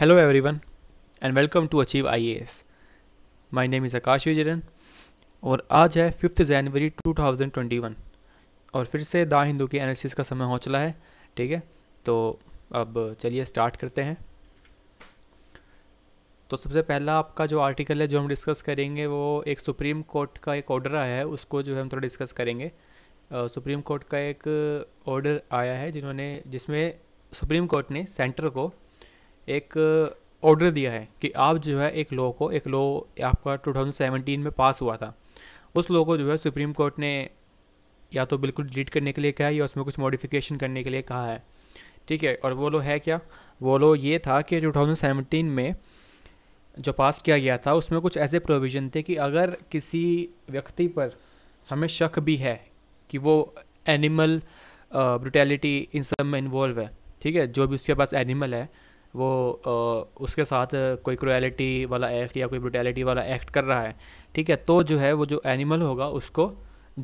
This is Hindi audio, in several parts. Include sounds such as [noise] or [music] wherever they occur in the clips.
Hello everyone and welcome to Achieve IAS. My name is आकाश विजरन और आज है फिफ्थ जनवरी 2021 और फिर से दा हिंदू की एनालिसिस का समय हो चला है ठीक है तो अब चलिए स्टार्ट करते हैं तो सबसे पहला आपका जो आर्टिकल है जो हम डिस्कस करेंगे वो एक सुप्रीम कोर्ट का एक ऑर्डर आया है उसको जो है हम थोड़ा डिस्कस करेंगे सुप्रीम कोर्ट का एक ऑर्डर आया है जिन्होंने जिसमें सुप्रीम कोर्ट ने सेंटर को एक ऑर्डर uh, दिया है कि आप जो है एक लॉ को एक लॉ आपका 2017 में पास हुआ था उस लॉ को जो है सुप्रीम कोर्ट ने या तो बिल्कुल डिलीट करने के लिए कहा है या उसमें कुछ मॉडिफिकेशन करने के लिए कहा है ठीक है और वो लो है क्या वो लो ये था कि 2017 में जो पास किया गया था उसमें कुछ ऐसे प्रोविज़न थे कि अगर किसी व्यक्ति पर हमें शक भी है कि वो एनिमल ब्रुटैलिटी uh, इन सब में इन्वॉल्व है ठीक है जो भी उसके पास एनिमल है वो उसके साथ कोई क्रोएलिटी वाला एक्ट या कोई ब्रुटैलिटी वाला एक्ट कर रहा है ठीक है तो जो है वो जो एनिमल होगा उसको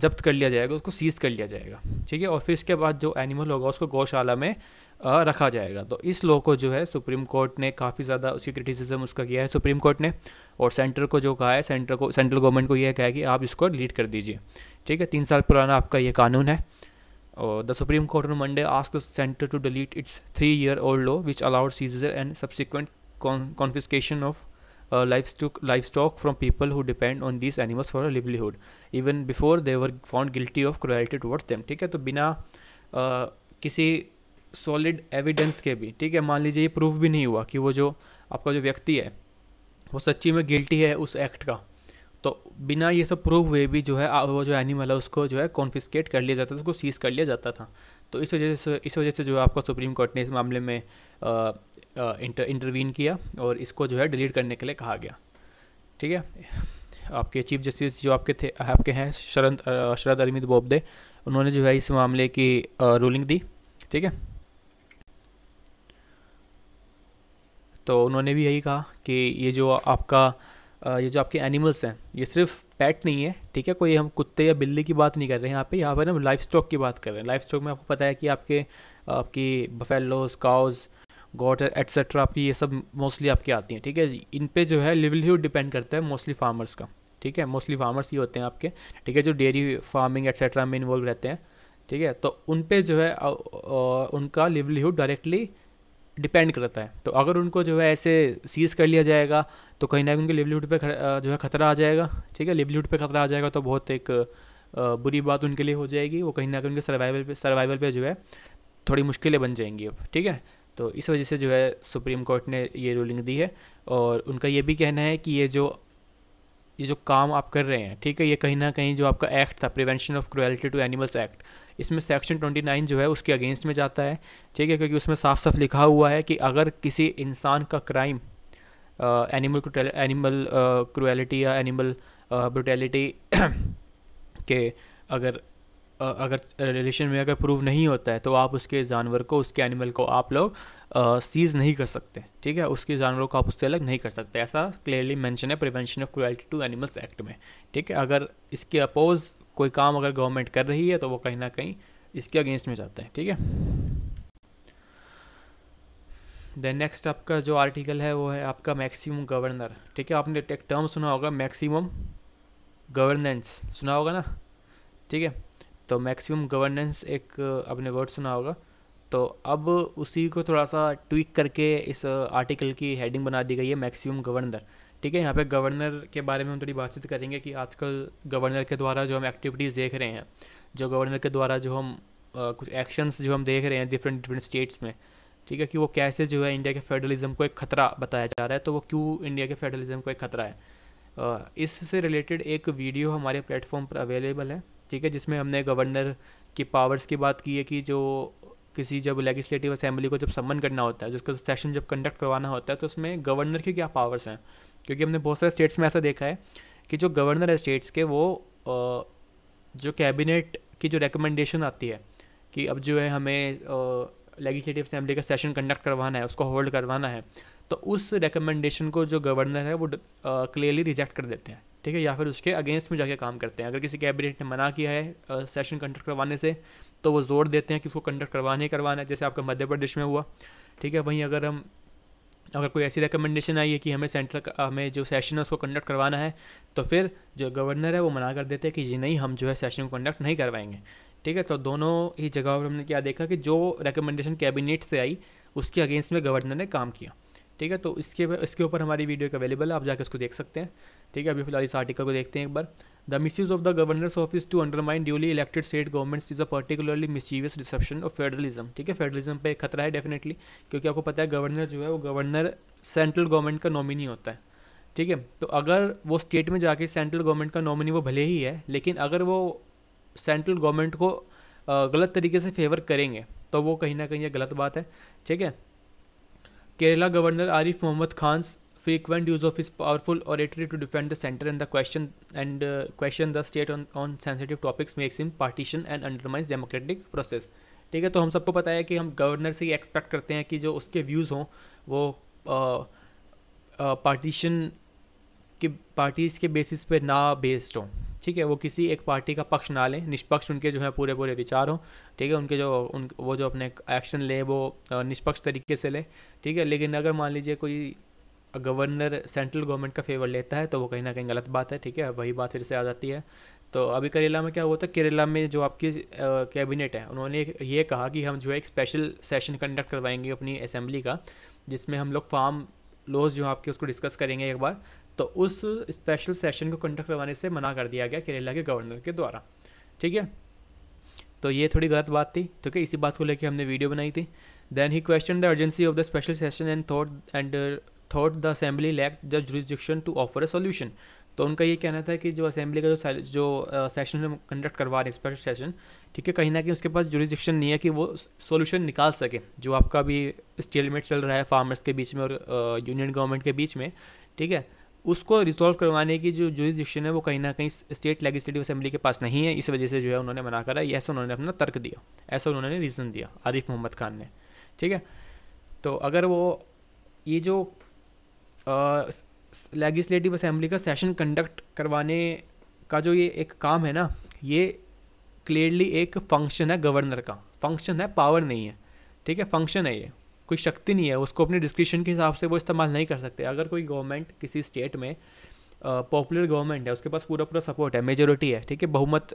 जब्त कर लिया जाएगा उसको सीज़ कर लिया जाएगा ठीक है और फिर इसके बाद जो एनिमल होगा उसको गौशाला में रखा जाएगा तो इस लॉ को जो है सुप्रीम कोर्ट ने काफ़ी ज़्यादा उसकी क्रिटिसिज्म उसका किया है सुप्रीम कोर्ट ने और सेंटर को जो कहा है सेंटर को सेंट्रल गवर्नमेंट को यह कहा है कि आप इसको डिलीट कर दीजिए ठीक है तीन साल पुराना आपका ये कानून है Uh, the Supreme Court on Monday asked the center to delete its three-year-old law, which allowed seizure and subsequent con confiscation of uh, livestock, livestock from people who depend on these animals for a livelihood, even before they were found guilty of cruelty towards them. ठीक है तो बिना uh, किसी सॉलिड एविडेंस के भी ठीक है मान लीजिए ये प्रूफ भी नहीं हुआ कि वो जो आपका जो व्यक्ति है वो सच्ची में गिल्टी है उस एक्ट का तो बिना ये सब प्रूव हुए भी जो है वो जो एनिमल है उसको जो है कॉन्फिस्केट कर लिया जाता था उसको सीज कर लिया जाता था तो इस वजह से इस वजह से जो है आपका सुप्रीम कोर्ट ने इस मामले में इंटर इंटरवीन किया और इसको जो है डिलीट करने के लिए कहा गया ठीक है आपके चीफ जस्टिस जो आपके थे आपके हैं शरद शरद अरविंद बोबदे उन्होंने जो है इस मामले की रूलिंग दी ठीक है तो उन्होंने भी यही कहा कि ये जो आपका ये जो आपके एनिमल्स हैं ये सिर्फ पैट नहीं है ठीक है कोई हम कुत्ते या बिल्ली की बात नहीं कर रहे हैं यहाँ पे यहाँ पर हम लाइफ स्टॉक की बात कर रहे हैं लाइफ स्टॉक में आपको पता है कि आपके आपकी बफेलोज काउज गोटर एट्सेट्रा आपकी ये सब मोस्टली आपकी आती हैं ठीक है इन पे जो है लिवलीहुड डिपेंड करता है मोस्टली फार्मर्स का ठीक है मोस्टली फार्मर्स ही होते हैं आपके ठीक है जो डेयरी फार्मिंग एट्सेट्रा में इन्वॉल्व रहते हैं ठीक है तो उन पे जो है उनका लिवलीहुड डायरेक्टली डिपेंड करता है तो अगर उनको जो है ऐसे सीज़ कर लिया जाएगा तो कहीं ना कहीं उनके लिवलीहुड पे जो है ख़तरा आ जाएगा ठीक है लिवलीहुड पे ख़तरा आ जाएगा तो बहुत एक बुरी बात उनके लिए हो जाएगी वो कहीं ना कहीं उनके सर्वाइवल पे सर्वाइवल पे जो है थोड़ी मुश्किलें बन जाएंगी अब ठीक है तो इस वजह से जो है सुप्रीम कोर्ट ने ये रूलिंग दी है और उनका ये भी कहना है कि ये जो ये जो काम आप कर रहे हैं ठीक है ये कहीं ना कहीं जो आपका एक्ट था prevention of cruelty to animals act इसमें सेक्शन 29 जो है उसके अगेंस्ट में जाता है ठीक है क्योंकि उसमें साफ साफ लिखा हुआ है कि अगर किसी इंसान का क्राइम एनिमल एनिमल क्रुएलिटी या एनिमल ब्रुटेलिटी के अगर अगर रिलेशन में अगर प्रूव नहीं होता है तो आप उसके जानवर को उसके एनिमल को आप लोग सीज नहीं कर सकते ठीक है उसके जानवरों को आप उससे अलग नहीं कर सकते ऐसा क्लियरली मेंशन है prevention of cruelty to animals act में ठीक है अगर इसके अपोज कोई काम अगर गवर्नमेंट कर रही है तो वो कहीं ना कहीं इसके अगेंस्ट में जाते हैं ठीक है देन नेक्स्ट आपका जो आर्टिकल है वो है आपका मैक्सिमम गवर्नर ठीक है आपने एक टर्म सुना होगा मैक्सिमम गवर्नेंस सुना होगा ना ठीक है तो मैक्सिमम गवर्नेंस एक आपने वर्ड सुना होगा तो अब उसी को थोड़ा सा ट्विक करके इस आर्टिकल की हेडिंग बना दी गई है मैक्सिमम गवर्नर ठीक है यहाँ पे गवर्नर के बारे में हम थोड़ी बातचीत करेंगे कि आजकल गवर्नर के द्वारा जो हम एक्टिविटीज़ देख रहे हैं जो गवर्नर के द्वारा जो हम आ, कुछ एक्शंस जो हम देख रहे हैं डिफरेंट डिफरेंट स्टेट्स में ठीक है कि वो कैसे जो है इंडिया के फेडरलिज्म को एक खतरा बताया जा रहा है तो वो क्यों इंडिया के फेडरलिज्म को एक खतरा है इससे रिलेटेड एक वीडियो हमारे प्लेटफॉर्म पर अवेलेबल है ठीक है जिसमें हमने गवर्नर की पावर्स की बात की है कि जो किसी जब लेगिस्लेटिव असेंबली को जब सम्मन करना होता है जिसको सेशन जब कंडक्ट करवाना होता है तो उसमें गवर्नर के क्या पावर्स हैं क्योंकि हमने बहुत सारे स्टेट्स में ऐसा देखा है कि जो गवर्नर है स्टेट्स के वो जो कैबिनेट की जो रिकमेंडेशन आती है कि अब जो है हमें लेजिस्लेटिव असेंबली का सेशन कंडक्ट करवाना है उसको होल्ड करवाना है तो उस रिकमेंडेशन को जो गवर्नर है वो क्लियरली रिजेक्ट कर देते हैं ठीक है या फिर उसके अगेंस्ट में जाके काम करते हैं अगर किसी कैबिनेट ने मना किया है सेशन कंडक्ट करवाने से तो वो जोर देते हैं कि उसको कंडक्ट करवाना ही करवाना है जैसे आपका मध्य प्रदेश में हुआ ठीक है वहीं अगर हम अगर कोई ऐसी रिकमेंडेशन आई है कि हमें सेंट्रल हमें जो सेशन है उसको कंडक्ट करवाना है तो फिर जो गवर्नर है वो मना कर देते हैं कि जी नहीं हम जो है सेशन को कंडक्ट नहीं करवाएंगे ठीक है तो दोनों ही जगहों पर हमने क्या देखा कि जो रिकमेंडेशन कैबिनेट से आई उसके अगेंस्ट में गवर्नर ने काम किया ठीक है तो इसके इसके ऊपर हमारी वीडियो एक अवेलेबल है आप जाकर इसको देख सकते हैं ठीक है अभी फिलहाल इस आर्टिकल को देखते हैं एक बार the misuse of the governor's office to undermine duly elected state governments is a particularly mischievous reception of federalism ठीक है फेडरलिज्म पे खतरा है डेफिनेटली क्योंकि आपको पता है गवर्नर जो है वो गवर्नर सेंट्रल गवर्नमेंट का नॉमिनी होता है ठीक है तो अगर वो स्टेट में जाके सेंट्रल गवर्नमेंट का नॉमिनी वो भले ही है लेकिन अगर वो सेंट्रल गवर्नमेंट को गलत तरीके से फेवर करेंगे तो वो कहीं ना कहीं ये गलत बात है ठीक है Kerala governor Arif Mohammad Khan frequent use of his powerful oratory to defend the centre and the question and question the state on sensitive topics makes him partisan and undermines democratic process ठीक है तो हम सबको पता है कि हम गवर्नर से ही एक्सपेक्ट करते हैं कि जो उसके व्यूज़ हों वो पार्टीशन uh, uh, के पार्टीज के बेसिस पे ना बेस्ड हों ठीक है वो किसी एक पार्टी का पक्ष ना लें निष्पक्ष उनके जो है पूरे पूरे विचार हों ठीक है उनके जो उन वो जो अपने एक्शन लें वो निष्पक्ष तरीके से लें ठीक है लेकिन अगर मान लीजिए कोई गवर्नर सेंट्रल गवर्नमेंट का फेवर लेता है तो वो कहीं ना कहीं गलत बात है ठीक है वही बात फिर से आ जाती है तो अभी करेला में क्या हुआ था केरला में जो आपकी कैबिनेट है उन्होंने ये कहा कि हम जो है एक स्पेशल सेशन कंडक्ट करवाएंगे अपनी असेंबली का जिसमें हम लोग फार्म लॉज जो आपके उसको डिस्कस करेंगे एक बार तो उस स्पेशल सेशन को कंडक्ट करवाने से मना कर दिया गया केरला के गवर्नर के द्वारा ठीक है तो ये थोड़ी गलत बात थी ठीक तो है इसी बात को लेकर हमने वीडियो बनाई थी then he question the urgency of the special session and thought and thought the assembly lack the jurisdiction to offer a solution तो उनका ये कहना था कि जो असेंबली का जो जो सेशन uh, हम कंडक्ट करवा रहे हैं स्पेशल सेशन ठीक है कहीं ना कहीं उसके पास जुरिस्डिक्शन नहीं है कि वो सोल्यूशन निकाल सके जो आपका भी स्टेलमेट चल रहा है फार्मर्स के बीच में और यूनियन uh, गवर्नमेंट के बीच में ठीक है उसको रिजॉल्व करवाने की जो जुडिशन है वो कहीं ना कहीं स्टेट लेजिस्लेटिव असेंबली के पास नहीं है इस वजह से जो है उन्होंने मना करा ऐसा उन्होंने अपना तर्क दिया ऐसा उन्होंने रीज़न दिया आरिफ मोहम्मद खान ने ठीक है तो अगर वो ये जो लेजिस्लेटिव असेंबली का सेशन कंडक्ट करवाने का जो ये एक काम है ना ये क्लियरली एक फंक्शन है गवर्नर का फंक्शन है पावर नहीं है ठीक है फंक्शन है ये कोई शक्ति नहीं है उसको अपने डिस्क्रिप्शन के हिसाब से वो इस्तेमाल नहीं कर सकते अगर कोई गवर्नमेंट किसी स्टेट में पॉपुलर गवर्नमेंट है उसके पास पूरा पूरा सपोर्ट है मेजोरिटी है ठीक है बहुमत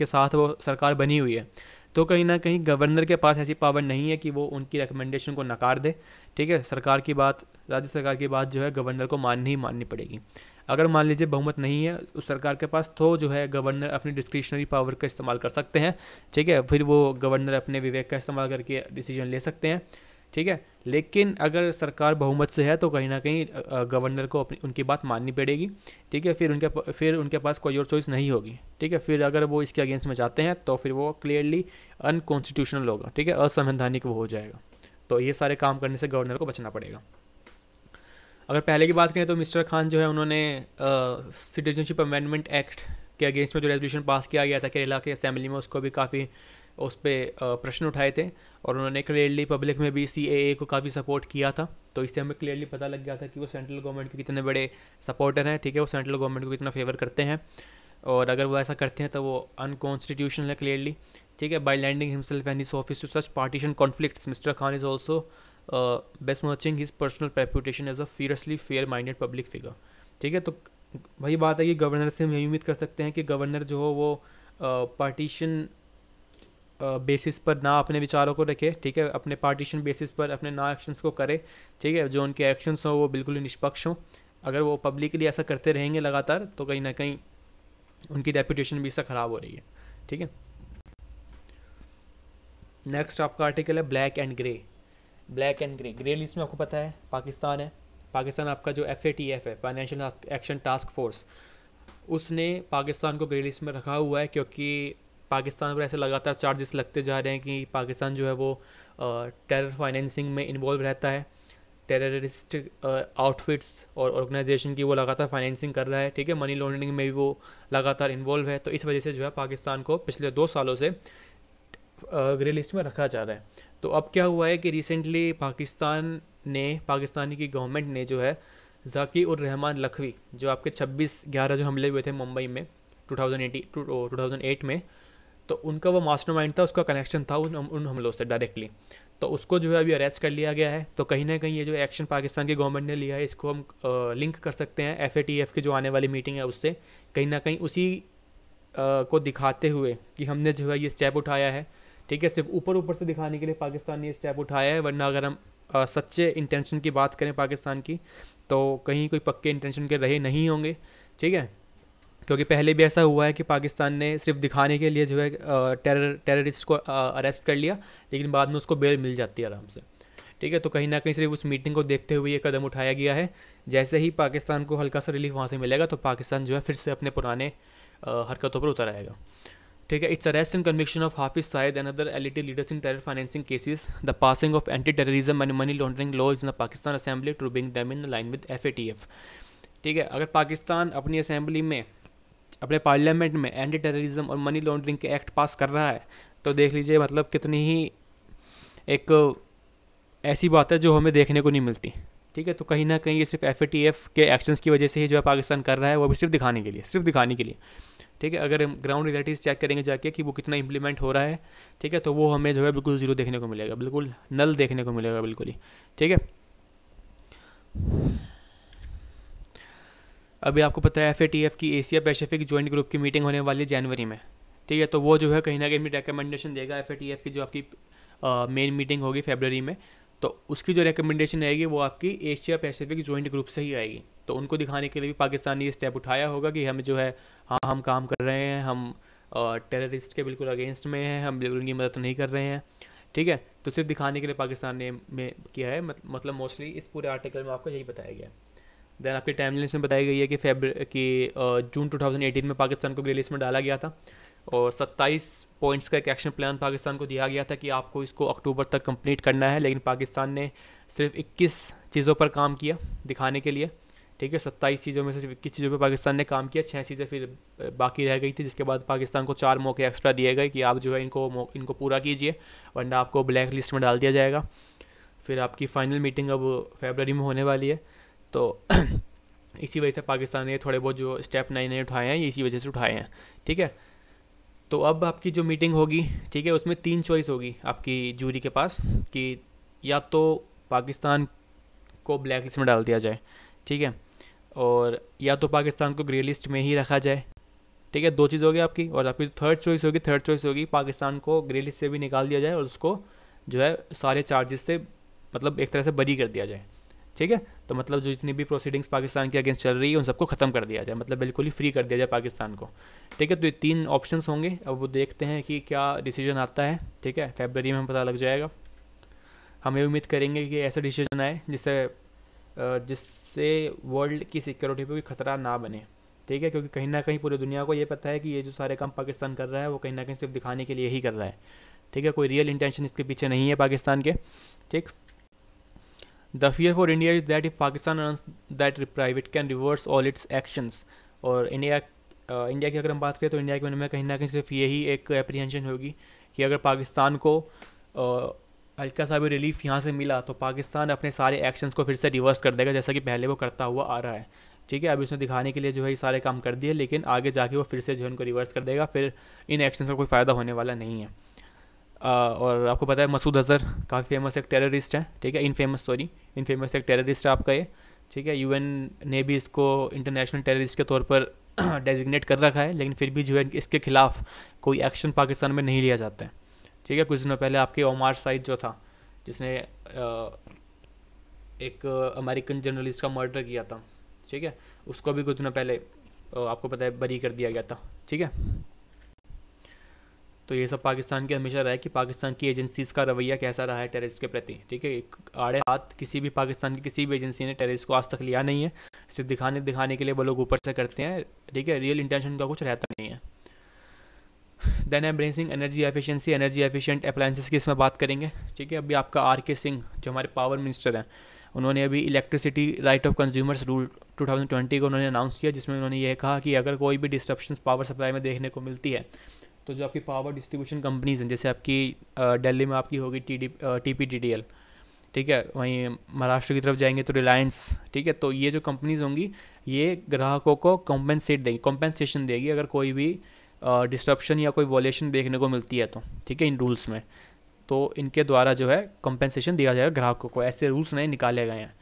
के साथ वो सरकार बनी हुई है तो कहीं ना कहीं गवर्नर के पास ऐसी पावर नहीं है कि वो उनकी रिकमेंडेशन को नकार दे ठीक है सरकार की बात राज्य सरकार की बात जो है गवर्नर को माननी ही माननी पड़ेगी अगर मान लीजिए बहुमत नहीं है उस सरकार के पास तो जो है गवर्नर अपनी डिस्क्रिशनरी पावर का इस्तेमाल कर सकते हैं ठीक है फिर वो गवर्नर अपने विवेक का इस्तेमाल करके डिसीजन ले सकते हैं ठीक है लेकिन अगर सरकार बहुमत से है तो कहीं ना कहीं गवर्नर को अपनी उनकी बात माननी पड़ेगी ठीक है फिर उनके फिर उनके पास कोई और चॉइस नहीं होगी ठीक है फिर अगर वो इसके अगेंस्ट में जाते हैं तो फिर वो क्लियरली अनकॉन्स्टिट्यूशनल होगा ठीक है असंवैधानिक वो हो जाएगा तो ये सारे काम करने से गवर्नर को बचना पड़ेगा अगर पहले की बात करें तो मिस्टर खान जो है उन्होंने सिटीजनशिप अमेंडमेंट एक्ट के अगेंस्ट में जो रेजोल्यूशन पास किया गया था केरला के असेंबली में उसको भी काफ़ी उस पर प्रश्न उठाए थे और उन्होंने क्लियरली पब्लिक में भी सी को काफ़ी सपोर्ट किया था तो इससे हमें क्लियरली पता लग गया था कि वो सेंट्रल गवर्नमेंट के कितने बड़े सपोर्टर हैं ठीक है वो सेंट्रल गवर्नमेंट को कितना फेवर करते हैं और अगर वो ऐसा करते हैं तो वो अनकॉन्स्टिट्यूशनल है क्लियरली ठीक है by lending himself and his office to such partisan conflicts mister Khan is also besmirching his personal reputation as a fiercely fair minded public figure ठीक है तो वही बात है कि गवर्नर से हम यही उम्मीद कर सकते हैं कि गवर्नर जो हो वो पार्टीशन uh, बेसिस पर ना अपने विचारों को रखे ठीक है अपने पार्टीशन बेसिस पर अपने ना एक्शंस को करे ठीक है जो उनके एक्शंस हों वो बिल्कुल ही निष्पक्ष हों अगर वो पब्लिकली ऐसा करते रहेंगे लगातार तो कहीं ना कहीं उनकी रेपुटेशन भी इससे ख़राब हो रही है ठीक है नेक्स्ट आपका आर्टिकल है black and grey black and grey grey list में आपको पता है पाकिस्तान है पाकिस्तान आपका जो एफ है फाइनेंशियल एक्शन टास्क फोर्स उसने पाकिस्तान को ग्रे लिस्ट में रखा हुआ है क्योंकि पाकिस्तान पर ऐसे लगातार चार्जेस लगते जा रहे हैं कि पाकिस्तान जो है वो टेरर फाइनेंसिंग में इन्वॉल्व रहता है टेररिस्ट आउटफिट्स और ऑर्गेनाइजेशन की वो लगातार फाइनेंसिंग कर रहा है ठीक है मनी लॉन्ड्रिंग में भी वो लगातार इन्वॉल्व है तो इस वजह से जो है पाकिस्तान को पिछले दो सालों से ग्रे लिस्ट में रखा जा रहा है तो अब क्या हुआ है कि रिसेंटली पाकिस्तान ने पाकिस्तानी की गवर्नमेंट ने जो है जाकी और रहमान लखवी जो आपके 26 ग्यारह जो हमले हुए थे मुंबई में टू टू थाउजेंड एट में तो उनका वो मास्टरमाइंड था उसका कनेक्शन था उन, उन हमलों से डायरेक्टली तो उसको जो है अभी अरेस्ट कर लिया गया है तो कहीं ना कहीं ये जो एक्शन पाकिस्तान की गवर्नमेंट ने लिया है इसको हम आ, लिंक कर सकते हैं एफ ए की जो आने वाली मीटिंग है उससे कहीं ना कहीं उसी आ, को दिखाते हुए कि हमने जो है ये स्टेप उठाया है ठीक है सिर्फ ऊपर ऊपर से दिखाने के लिए पाकिस्तान ने ये स्टेप उठाया है वरना अगर हम आ, सच्चे इंटेंशन की बात करें पाकिस्तान की तो कहीं कोई पक्के इंटेंशन के रहे नहीं होंगे ठीक है क्योंकि पहले भी ऐसा हुआ है कि पाकिस्तान ने सिर्फ दिखाने के लिए जो है टेरर टेररिस्ट को अरेस्ट कर लिया लेकिन बाद में उसको बेल मिल जाती है आराम से ठीक है तो कहीं ना कहीं सिर्फ उस मीटिंग को देखते हुए ये कदम उठाया गया है जैसे ही पाकिस्तान को हल्का सा रिलीफ वहाँ से मिलेगा तो पाकिस्तान जो है फिर से अपने पुराने हरकतों पर उतर आएगा ठीक है it's arrest and conviction of Hafiz Saeed and other L leaders in terror financing cases the passing of anti terrorism and money laundering laws in the Pakistan assembly to bring them in line with F ठीक है अगर पाकिस्तान अपनी असेंबली में अपने पार्लियामेंट में एंटी टेररिज्म और मनी लॉन्ड्रिंग के एक्ट पास कर रहा है तो देख लीजिए मतलब कितनी ही एक ऐसी बात है जो हमें देखने को नहीं मिलती ठीक है तो कहीं ना कहीं ये सिर्फ एफ के एक्शंस की वजह से ही जो है पाकिस्तान कर रहा है वो भी सिर्फ दिखाने के लिए सिर्फ दिखाने के लिए ठीक है अगर हम ग्राउंड रियलिटीज़ चेक करेंगे जाके कि वो कितना इंप्लीमेंट हो रहा है ठीक है तो वो हमें जो है बिल्कुल ज़ीरो देखने को मिलेगा बिल्कुल नल देखने को मिलेगा बिल्कुल ही ठीक है अभी आपको पता है एफ की एशिया पैसिफिक जॉइंट ग्रुप की मीटिंग होने वाली है जनवरी में ठीक है तो वो जो है कहीं ना कहीं रिकमेंडेशन देगा एफ की जो आपकी मेन मीटिंग होगी फेबररी में तो उसकी जो रिकमेंडेशन आएगी वो आपकी एशिया पैसिफिक ज्वाइंट ग्रुप से ही आएगी तो उनको दिखाने के लिए भी पाकिस्तान ने ये स्टेप उठाया होगा कि हम जो है हाँ हम काम कर रहे हैं हम टेररिस्ट के बिल्कुल अगेंस्ट में हैं हम बिल्कुल उनकी मदद नहीं कर रहे हैं ठीक है तो सिर्फ दिखाने के लिए पाकिस्तान ने में किया है मतलब मोस्टली इस पूरे आर्टिकल में आपको यही बताया गया है दैन आपकी टाइम लिस्ट में बताई गई है कि फेबर कि जून 2018 में पाकिस्तान को ग्रे लिस्ट में डाला गया था और 27 पॉइंट्स का एक एक्शन प्लान पाकिस्तान को दिया गया था कि आपको इसको अक्टूबर तक कंप्लीट करना है लेकिन पाकिस्तान ने सिर्फ 21 चीज़ों पर काम किया दिखाने के लिए ठीक है सत्ताईस चीज़ों में से सिर्फ इक्कीस चीज़ों पर पाकिस्तान ने काम किया छः चीज़ें फिर बाकी रह गई थी जिसके बाद पाकिस्तान को चार मौके एक्स्ट्रा दिए गए कि आप जो है इनको इनको पूरा कीजिए वरना आपको ब्लैक लिस्ट में डाल दिया जाएगा फिर आपकी फ़ाइनल मीटिंग अब फेबररी में होने वाली है तो [clears throat] इसी वजह से पाकिस्तान ने थोड़े बहुत जो स्टेप नए नए उठाए हैं ये इसी वजह से उठाए हैं ठीक है तो अब आपकी जो मीटिंग होगी ठीक है उसमें तीन चॉइस होगी आपकी जूरी के पास कि या तो पाकिस्तान को ब्लैक लिस्ट में डाल दिया जाए ठीक है और या तो पाकिस्तान को ग्रे लिस्ट में ही रखा जाए ठीक है दो चीज़ होगी आपकी और आपकी थर्ड चॉइस होगी थर्ड चॉइस होगी पाकिस्तान को ग्रे लिस्ट से भी निकाल दिया जाए और उसको जो है सारे चार्जेस से मतलब एक तरह से बरी कर दिया जाए ठीक है तो मतलब जो जितनी भी प्रोसीडिंग्स पाकिस्तान के अगेंस्ट चल रही है उन सबको ख़त्म कर दिया जाए मतलब बिल्कुल ही फ्री कर दिया जाए पाकिस्तान को ठीक है तो ये तीन ऑप्शंस होंगे अब वो देखते हैं कि क्या डिसीजन आता है ठीक है फेबररी में पता लग जाएगा हम ये उम्मीद करेंगे कि ऐसा डिसीजन आए जिससे जिससे वर्ल्ड की सिक्योरिटी पर भी खतरा ना बने ठीक है क्योंकि कहीं ना कहीं पूरी दुनिया को ये पता है कि ये जो सारे काम पाकिस्तान कर रहा है वो कहीं ना कहीं सिर्फ दिखाने के लिए ही कर रहा है ठीक है कोई रियल इंटेंशन इसके पीछे नहीं है पाकिस्तान के ठीक the fear for India is that if Pakistan that that reprieve, it can reverse all और इंडिया इंडिया की अगर हम बात करें तो इंडिया के मन में कहीं ना कहीं सिर्फ यही एक एप्रीहेंशन होगी कि अगर पाकिस्तान को हल्का सा भी रिलीफ यहाँ से मिला तो पाकिस्तान अपने सारे एक्शंस को फिर से रिवर्स कर देगा जैसा कि पहले वो करता हुआ आ रहा है ठीक है अभी उसने दिखाने के लिए जो है ये सारे काम कर दिए लेकिन आगे जाके वो फिर से जो है उनको रिवर्स कर देगा फिर इन एक्शंस का कोई फ़ायदा होने वाला नहीं है और आपको पता है मसूद अजहर काफ़ी फेमस एक टेररिस्ट है ठीक है infamous sorry infamous एक टेररिस्ट है आपका ये ठीक है यूएन ने भी इसको इंटरनेशनल टेररिस्ट के तौर पर डेजिग्नेट [clears throat] कर रखा है लेकिन फिर भी जो है इसके खिलाफ कोई एक्शन पाकिस्तान में नहीं लिया जाता है ठीक है कुछ दिनों पहले आपके ओमार साइद जो था जिसने एक अमेरिकन जर्नलिस्ट का मर्डर किया था ठीक है उसको भी कुछ दिनों पहले आपको पता है बरी कर दिया गया था ठीक है तो ये सब पाकिस्तान के हमेशा रहा है कि पाकिस्तान की एजेंसीज़ का रवैया कैसा रहा है टेररिस्ट के प्रति ठीक है आड़े हाथ किसी भी पाकिस्तान की किसी भी एजेंसी ने टेररिस्ट को आज तक लिया नहीं है सिर्फ दिखाने दिखाने के लिए वो लोग ऊपर से करते हैं ठीक है रियल इंटेंशन का कुछ रहता नहीं है then embracing energy efficiency energy efficient appliances की इसमें बात करेंगे ठीक है अभी आपका आर के सिंह जो हमारे पावर मिनिस्टर हैं उन्होंने अभी electricity right of consumers rule 2020 को उन्होंने अनाउंस किया जिसमें उन्होंने यह कहा कि अगर कोई भी डिस्ट्रप्शन पावर सप्लाई में देखने को मिलती है तो जो आपकी पावर डिस्ट्रीब्यूशन कंपनीज हैं जैसे आपकी दिल्ली में आपकी होगी T D T P T D L ठीक है वहीं महाराष्ट्र की तरफ जाएंगे तो रिलायंस ठीक है तो ये जो कंपनीज होंगी ये ग्राहकों को कॉम्पेंसेट देंगी कॉम्पेंसेशन देगी अगर कोई भी डिस्ट्रप्शन या कोई वॉलेशन देखने को मिलती है तो ठीक है इन रूल्स में तो इनके द्वारा जो है कॉम्पेंसेशन दिया जाएगा ग्राहकों को ऐसे रूल्स नए निकाले गए हैं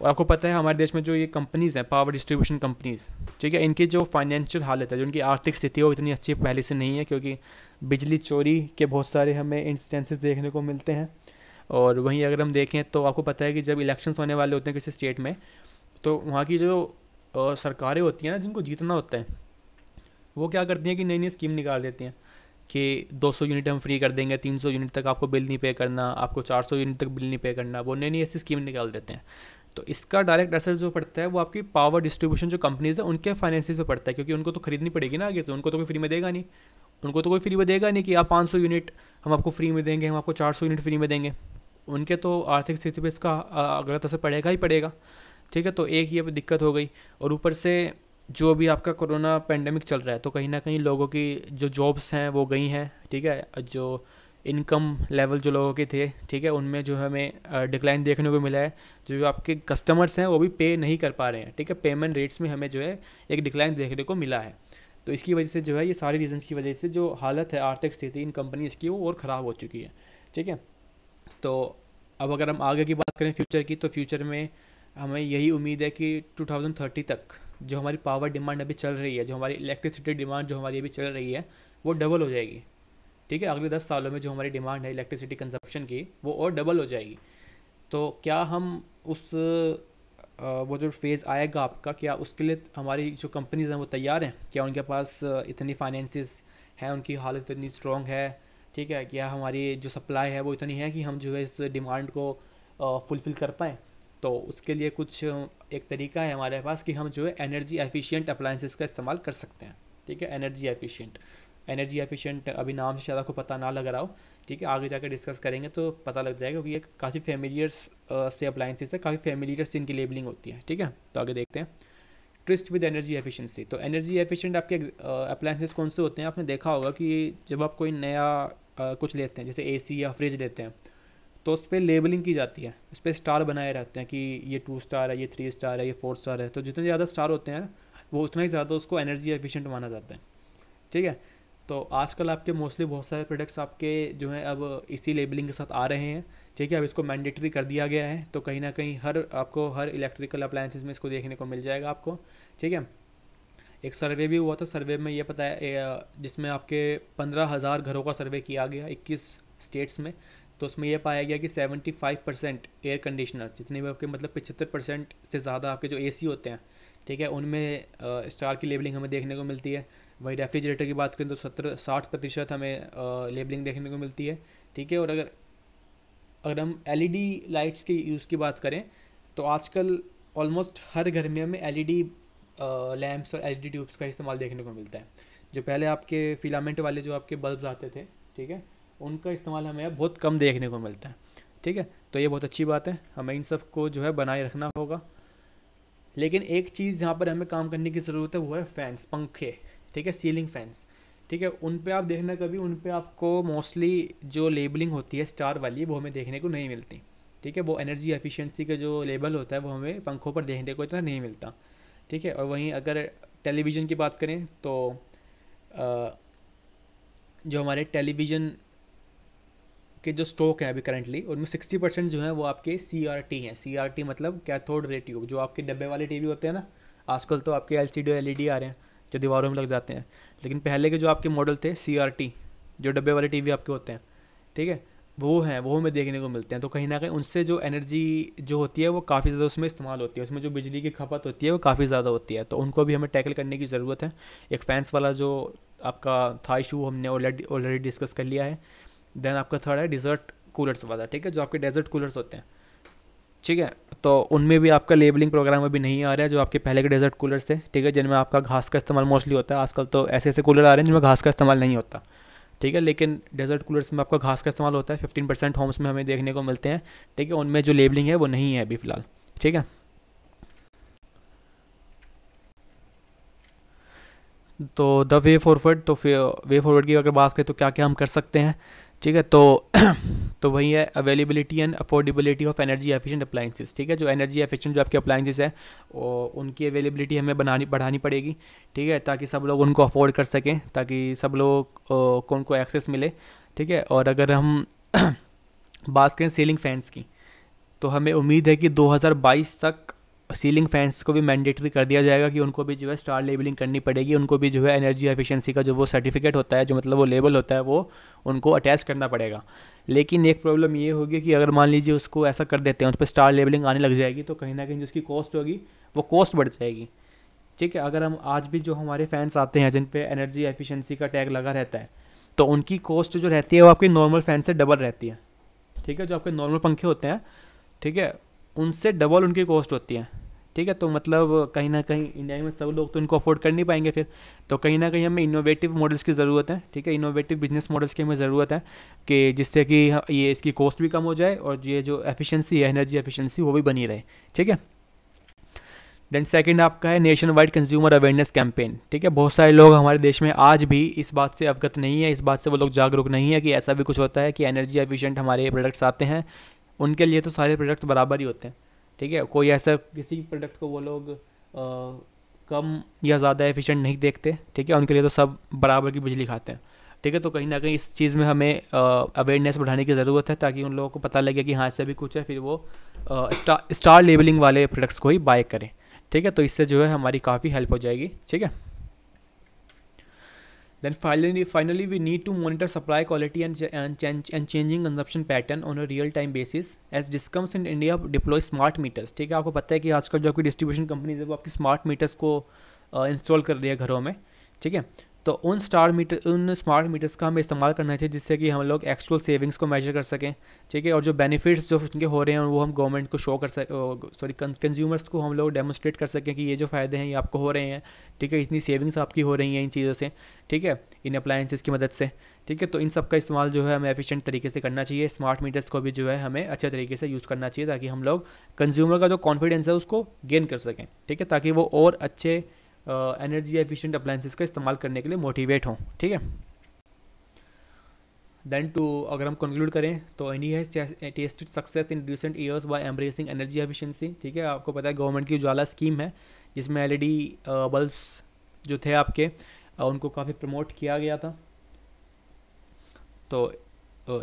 और आपको पता है हमारे देश में जो ये कंपनीज़ हैं पावर डिस्ट्रीब्यूशन कंपनीज़ ठीक है इनकी जो फाइनेंशियल हालत है जो इनकी आर्थिक स्थिति है वो इतनी अच्छी पहले से नहीं है क्योंकि बिजली चोरी के बहुत सारे हमें इंस्टेंसेस देखने को मिलते हैं और वहीं अगर हम देखें तो आपको पता है कि जब इलेक्शन होने वाले होते हैं किसी स्टेट में तो वहाँ की जो सरकारें होती हैं ना जिनको जीतना होता है वो क्या करती हैं कि नई नई स्कीम निकाल देती हैं कि 200 यूनिट हम फ्री कर देंगे 300 यूनिट तक आपको बिल नहीं पे करना आपको 400 यूनिट तक बिल नहीं पे करना वो नई नई ऐसी स्कीम निकाल देते हैं तो इसका डायरेक्ट असर जो पड़ता है वो आपकी पावर डिस्ट्रीब्यूशन जो कंपनीज है उनके फाइनेंसिस पर पड़ता है क्योंकि उनको तो खरीदनी पड़ेगी ना आगे से उनको तो कोई फ्री में देगा नहीं उनको तो कोई फ्री में देगा नहीं कि आप पाँच यूनिट हम आपको फ्री में देंगे हम आपको चार यूनिट फ्री में देंगे उनके तो आर्थिक स्थिति पर इसका गलत असर पड़ेगा ही पड़ेगा ठीक है तो एक ये दिक्कत हो गई और ऊपर से जो भी आपका कोरोना पेंडेमिक चल रहा है तो कहीं ना कहीं लोगों की जो जॉब्स हैं वो गई हैं ठीक है जो इनकम लेवल जो लोगों के थे ठीक है उनमें जो हमें डिक्लाइन देखने को मिला है जो आपके कस्टमर्स हैं वो भी पे नहीं कर पा रहे हैं ठीक है पेमेंट रेट्स में हमें जो है एक डिक्लाइन देखने को मिला है तो इसकी वजह से जो है ये सारी रीजंस की वजह से जो हालत है आर्थिक स्थिति इन कंपनीज़ की वो और ख़राब हो चुकी है ठीक है तो अब अगर हम आगे की बात करें फ्यूचर की तो फ्यूचर में हमें यही उम्मीद है कि 2030 तक जो हमारी पावर डिमांड अभी चल रही है जो हमारी इलेक्ट्रिसिटी डिमांड जो हमारी अभी चल रही है वो डबल हो जाएगी ठीक है अगले दस सालों में जो हमारी डिमांड है इलेक्ट्रिसिटी कंजप्शन की वो और डबल हो जाएगी तो क्या हम उस वो जो फेज़ आएगा आपका क्या उसके लिए हमारी जो कंपनीज हैं वो तैयार हैं क्या उनके पास इतनी फाइनेंसिस हैं उनकी हालत इतनी स्ट्रॉन्ग है ठीक है क्या हमारी जो सप्लाई है वो इतनी है कि हम जो है इस डिमांड को फुलफ़िल कर पाएँ तो उसके लिए कुछ एक तरीका है हमारे पास कि हम जो है एनर्जी एफिशिएंट अप्लाइंसेस का इस्तेमाल कर सकते हैं ठीक है एनर्जी एफिशिएंट एनर्जी एफिशिएंट अभी नाम से शायद आपको पता ना लग रहा हो ठीक है आगे जाकर डिस्कस करेंगे तो पता लग जाएगा क्योंकि ये काफ़ी फेमिलियर्स से अप्लाइंसेस है काफ़ी फेमिलियर्स इनकी लेबलिंग होती है ठीक है तो आगे देखते हैं ट्विस्ट विद एनर्जी एफिशिएंसी तो एनर्जी एफिशिएंट आपके अप्लाइंसेस कौन से होते हैं आपने देखा होगा कि जब आप कोई नया कुछ लेते हैं जैसे ए या फ्रिज लेते हैं तो उस पर लेबलिंग की जाती है उस पर स्टार बनाए रहते हैं कि ये टू स्टार है ये थ्री स्टार है ये फोर स्टार है तो जितने ज़्यादा स्टार होते हैं वो उतना ही ज़्यादा उसको एनर्जी एफिशेंट माना जाता है ठीक है तो आजकल आपके मोस्टली बहुत सारे प्रोडक्ट्स आपके जो हैं अब इसी लेबलिंग के साथ आ रहे हैं ठीक है अब इसको मैंडेटरी कर दिया गया है तो कहीं ना कहीं हर आपको हर इलेक्ट्रिकल अप्लायंसेज में इसको देखने को मिल जाएगा आपको ठीक है एक सर्वे भी हुआ था सर्वे में ये पता है जिसमें आपके पंद्रह हज़ार घरों का सर्वे किया गया इक्कीस स्टेट्स में तो उसमें यह पाया गया कि 75 परसेंट एयर कंडीशनर जितने भी आपके मतलब पचहत्तर परसेंट से ज़्यादा आपके जो एसी होते हैं ठीक है उनमें स्टार की लेबलिंग हमें देखने को मिलती है वही रेफ्रिजरेटर की बात करें तो सत्तर साठ प्रतिशत हमें लेबलिंग देखने को मिलती है ठीक है और अगर अगर हम एल लाइट्स के यूज़ की बात करें तो आजकल ऑलमोस्ट हर घर में हमें डी लैम्प्स e और डी ट्यूब्स e का इस्तेमाल देखने को मिलता है जो पहले आपके फिलामेंट वाले जो आपके बल्ब आते थे ठीक है उनका इस्तेमाल हमें अब बहुत कम देखने को मिलता है ठीक है तो ये बहुत अच्छी बात है हमें इन सब को जो है बनाए रखना होगा लेकिन एक चीज़ जहाँ पर हमें काम करने की ज़रूरत है वो है फैंस पंखे ठीक है सीलिंग फैंस ठीक है उन पे आप देखना कभी उन पे आपको मोस्टली जो लेबलिंग होती है स्टार वाली वो हमें देखने को नहीं मिलती ठीक है वो एनर्जी एफिशिएंसी का जो लेबल होता है वो हमें पंखों पर देखने को इतना नहीं मिलता ठीक है और वहीं अगर टेलीविज़न की बात करें तो आ, जो हमारे टेलीविज़न के जो स्टॉक हैं अभी करंटली उनमें सिक्सटी परसेंट जो है वो आपके सी आर टी हैं सी आर टी मतलब कैथोड रे ट्यूब जो आपके डब्बे वाले टी वी होते हैं ना आजकल तो आपके L C D L E D आ रहे हैं जो दीवारों में लग जाते हैं लेकिन पहले के जो आपके मॉडल थे सी जो डब्बे वाले टी आपके होते हैं ठीक है वो हैं वो हमें देखने को मिलते हैं तो कहीं ना कहीं उनसे जो एनर्जी जो होती है वो काफ़ी ज़्यादा उसमें इस्तेमाल होती है उसमें जो बिजली की खपत होती है वो काफ़ी ज़्यादा होती है तो उनको भी हमें टैकल करने की ज़रूरत है एक फैंस वाला जो आपका था इशू हमने ऑलरेडी ऑलरेडी डिस्कस कर लिया है देन आपका थर्ड है डिज़र्ट कूलर्स वाला ठीक है जो आपके डेजर्ट कूलर्स होते हैं ठीक है तो उनमें भी आपका लेबलिंग प्रोग्राम अभी नहीं आ रहा है जो आपके पहले के डेजर्ट कूलर्स थे ठीक है जिनमें आपका घास का इस्तेमाल मोस्टली होता है आजकल तो ऐसे ऐसे कूलर आ रहे हैं जिनमें घास का इस्तेमाल नहीं होता ठीक है लेकिन डेजर्ट कूलर्स में आपका घास का इस्तेमाल होता है फिफ्टीन परसेंट होम्स में हमें देखने को मिलते हैं ठीक है उनमें जो लेबलिंग है वो नहीं है अभी फ़िलहाल ठीक है तो द वे फॉरवर्ड तो वे फॉरवर्ड की अगर बात करें तो क्या क्या हम कर सकते हैं ठीक है तो [clears throat] तो वही है availability and affordability of energy efficient appliances ठीक है जो एनर्जी एफिशिएंट जो आपके अप्लाइंसेस है उनकी अवेलेबिलिटी हमें बनानी बढ़ानी पड़ेगी ठीक है ताकि सब लोग उनको अफोर्ड कर सकें ताकि सब लोग को उनको एक्सेस मिले ठीक है और अगर हम [clears throat] बात करें सेलिंग फैंस की तो हमें उम्मीद है कि 2022 तक सीलिंग फैंस को भी मैंडेटरी कर दिया जाएगा कि उनको भी जो है स्टार लेबलिंग करनी पड़ेगी उनको भी जो है एनर्जी एफिशिएंसी का जो वो सर्टिफिकेट होता है जो मतलब वो लेबल होता है वो उनको अटैच करना पड़ेगा लेकिन एक प्रॉब्लम ये होगी कि अगर मान लीजिए उसको ऐसा कर देते हैं उस पर स्टार लेबलिंग आने लग जाएगी तो कहीं ना कहीं जिसकी कॉस्ट होगी वो कॉस्ट बढ़ जाएगी ठीक है अगर हम आज भी जो हमारे फैंस आते हैं जिन पे एनर्जी एफिशिएंसी का टैग लगा रहता है तो उनकी कॉस्ट जो रहती है वो आपके नॉर्मल फैन से डबल रहती है ठीक है जो आपके नॉर्मल पंखे होते हैं ठीक है उनसे डबल उनकी कॉस्ट होती है ठीक है तो मतलब कहीं ना कहीं इंडिया में सब लोग तो इनको अफोर्ड कर नहीं पाएंगे फिर तो कहीं ना कहीं हमें इनोवेटिव मॉडल्स की ज़रूरत है ठीक है इनोवेटिव बिजनेस मॉडल्स की हमें ज़रूरत है कि जिससे कि ये इसकी कॉस्ट भी कम हो जाए और ये जो एफिशिएंसी है एनर्जी एफिशिएंसी वो भी बनी रहे ठीक है देन सेकेंड आपका है nationwide consumer awareness campaign ठीक है बहुत सारे लोग हमारे देश में आज भी इस बात से अवगत नहीं है इस बात से वो लोग जागरूक नहीं है कि ऐसा भी कुछ होता है कि एनर्जी एफिशिएंट हमारे प्रोडक्ट्स आते हैं उनके लिए तो सारे प्रोडक्ट बराबर ही होते हैं ठीक है कोई ऐसा किसी प्रोडक्ट को वो लोग आ, कम या ज़्यादा एफिशिएंट नहीं देखते ठीक है उनके लिए तो सब बराबर की बिजली खाते हैं ठीक है तो कहीं ना कहीं इस चीज़ में हमें अवेयरनेस बढ़ाने की ज़रूरत है ताकि उन लोगों को पता लगे कि हाँ ऐसे भी कुछ है फिर वो स्टार स्टार लेबलिंग वाले प्रोडक्ट्स को ही बाय करें ठीक है तो इससे जो है हमारी काफ़ी हेल्प हो जाएगी ठीक है Then finally, finally we need to monitor supply quality and, and, change, and changing consumption pattern on a real time basis as discoms in India deploy smart meters ठीक है आपको पता है कि आजकल जो आपकी डिस्ट्रीब्यूशन कंपनीज है वो आपकी स्मार्ट मीटर्स को इंस्टॉल कर रही है gharon mein theek hai तो उन स्टार मीटर उन स्मार्ट मीटर्स का हमें इस्तेमाल करना चाहिए जिससे कि हम लोग एक्चुअल सेविंग्स को मेजर कर सकें ठीक है और जो बेनिफिट्स जो उनके हो रहे हैं वो हम गवर्नमेंट को शो कर सक सॉरी कंज्यूमर्स को हम लोग डेमोस्ट्रेट कर सकें कि ये जो फ़ायदे हैं ये आपको हो रहे हैं ठीक है इतनी सेविंग्स आपकी हो रही हैं इन चीज़ों से ठीक है इन अप्लाइंसिस की मदद से ठीक है तो इन सब का इस्तेमाल जो है हमें एफिशिएंट तरीके से करना चाहिए स्मार्ट मीटर्स को भी जो है हमें अच्छे तरीके से यूज़ करना चाहिए ताकि हम लोग कंज्यूमर का जो कॉन्फिडेंस है उसको गेन कर सकें ठीक है ताकि वो और अच्छे एनर्जी एफिशिएंट अप्लाइंसिस का इस्तेमाल करने के लिए मोटिवेट हों ठीक है देन टू अगर हम कंक्लूड करें तो any has tested success in recent years by embracing energy efficiency ठीक है आपको पता है गवर्नमेंट की उजाला स्कीम है जिसमें एल बल्ब्स जो थे आपके उनको काफ़ी प्रमोट किया गया था तो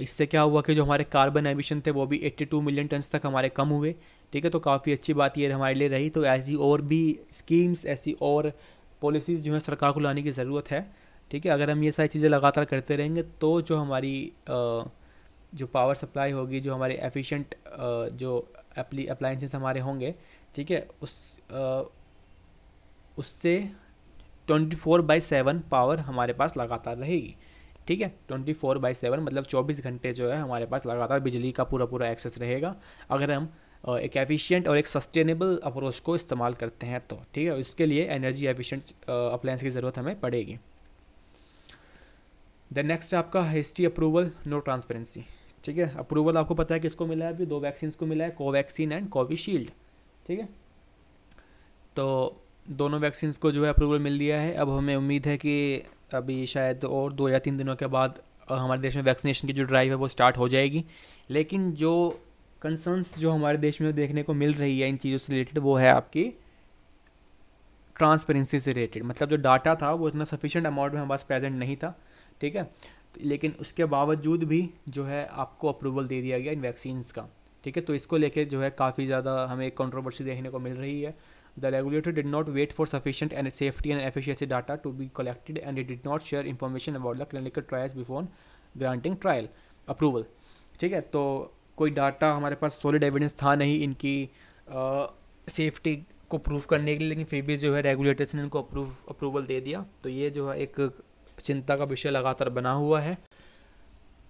इससे क्या हुआ कि जो हमारे कार्बन एमिशन थे वो भी 82 मिलियन टन तक हमारे कम हुए ठीक है तो काफ़ी अच्छी बात ये हमारे लिए रही तो ऐसी और भी स्कीम्स ऐसी और पॉलिसीज़ जो है सरकार को लाने की ज़रूरत है ठीक है अगर हम ये सारी चीज़ें लगातार करते रहेंगे तो जो हमारी जो पावर सप्लाई होगी जो हमारे एफिशिएंट जो अपली अप्लाइंसेस हमारे होंगे ठीक है उस उससे twenty four by seven power हमारे पास लगातार रहेगी ठीक है ट्वेंटी फोर बाई सेवन मतलब चौबीस घंटे जो है हमारे पास लगातार बिजली का पूरा पूरा एक्सेस रहेगा अगर हम एक एफिशिएंट और एक सस्टेनेबल अप्रोच को इस्तेमाल करते हैं तो ठीक है इसके लिए एनर्जी एफिशिएंट अप्लायंस की ज़रूरत हमें पड़ेगी देन नेक्स्ट आपका हिस्ट्री अप्रूवल नो ट्रांसपेरेंसी ठीक है अप्रूवल आपको पता है किसको मिला है अभी दो वैक्सीन को मिला है कोवैक्सीन एंड कोविशील्ड ठीक है तो दोनों वैक्सीन को जो है अप्रूवल मिल दिया है अब हमें उम्मीद है कि अभी शायद और दो या तीन दिनों के बाद हमारे देश में वैक्सीनेशन की जो ड्राइव है वो स्टार्ट हो जाएगी लेकिन जो कंसर्न्स जो हमारे देश में देखने को मिल रही है इन चीज़ों से रिलेटेड वो है आपकी ट्रांसपेरेंसी से रिलेटेड मतलब जो डाटा था वो इतना सफिशेंट अमाउंट में हमारे पास प्रेजेंट नहीं था ठीक है लेकिन उसके बावजूद भी जो है आपको अप्रूवल दे दिया गया इन वैक्सीन्स का ठीक है तो इसको लेके जो है काफ़ी ज़्यादा हमें कंट्रोवर्सी देखने को मिल रही है the regulator did not wait for sufficient and safety and efficiency data to be collected and it did not share information about the clinical trials before granting trial approval ठीक है तो कोई डाटा हमारे पास सॉलिड एविडेंस था नहीं इनकी सेफ्टी को प्रूव करने के लिए लेकिन फिर भी जो है रेगुलेटर्स ने इनको अप्रूव अप्रूवल दे दिया तो ये जो है एक चिंता का विषय लगातार बना हुआ है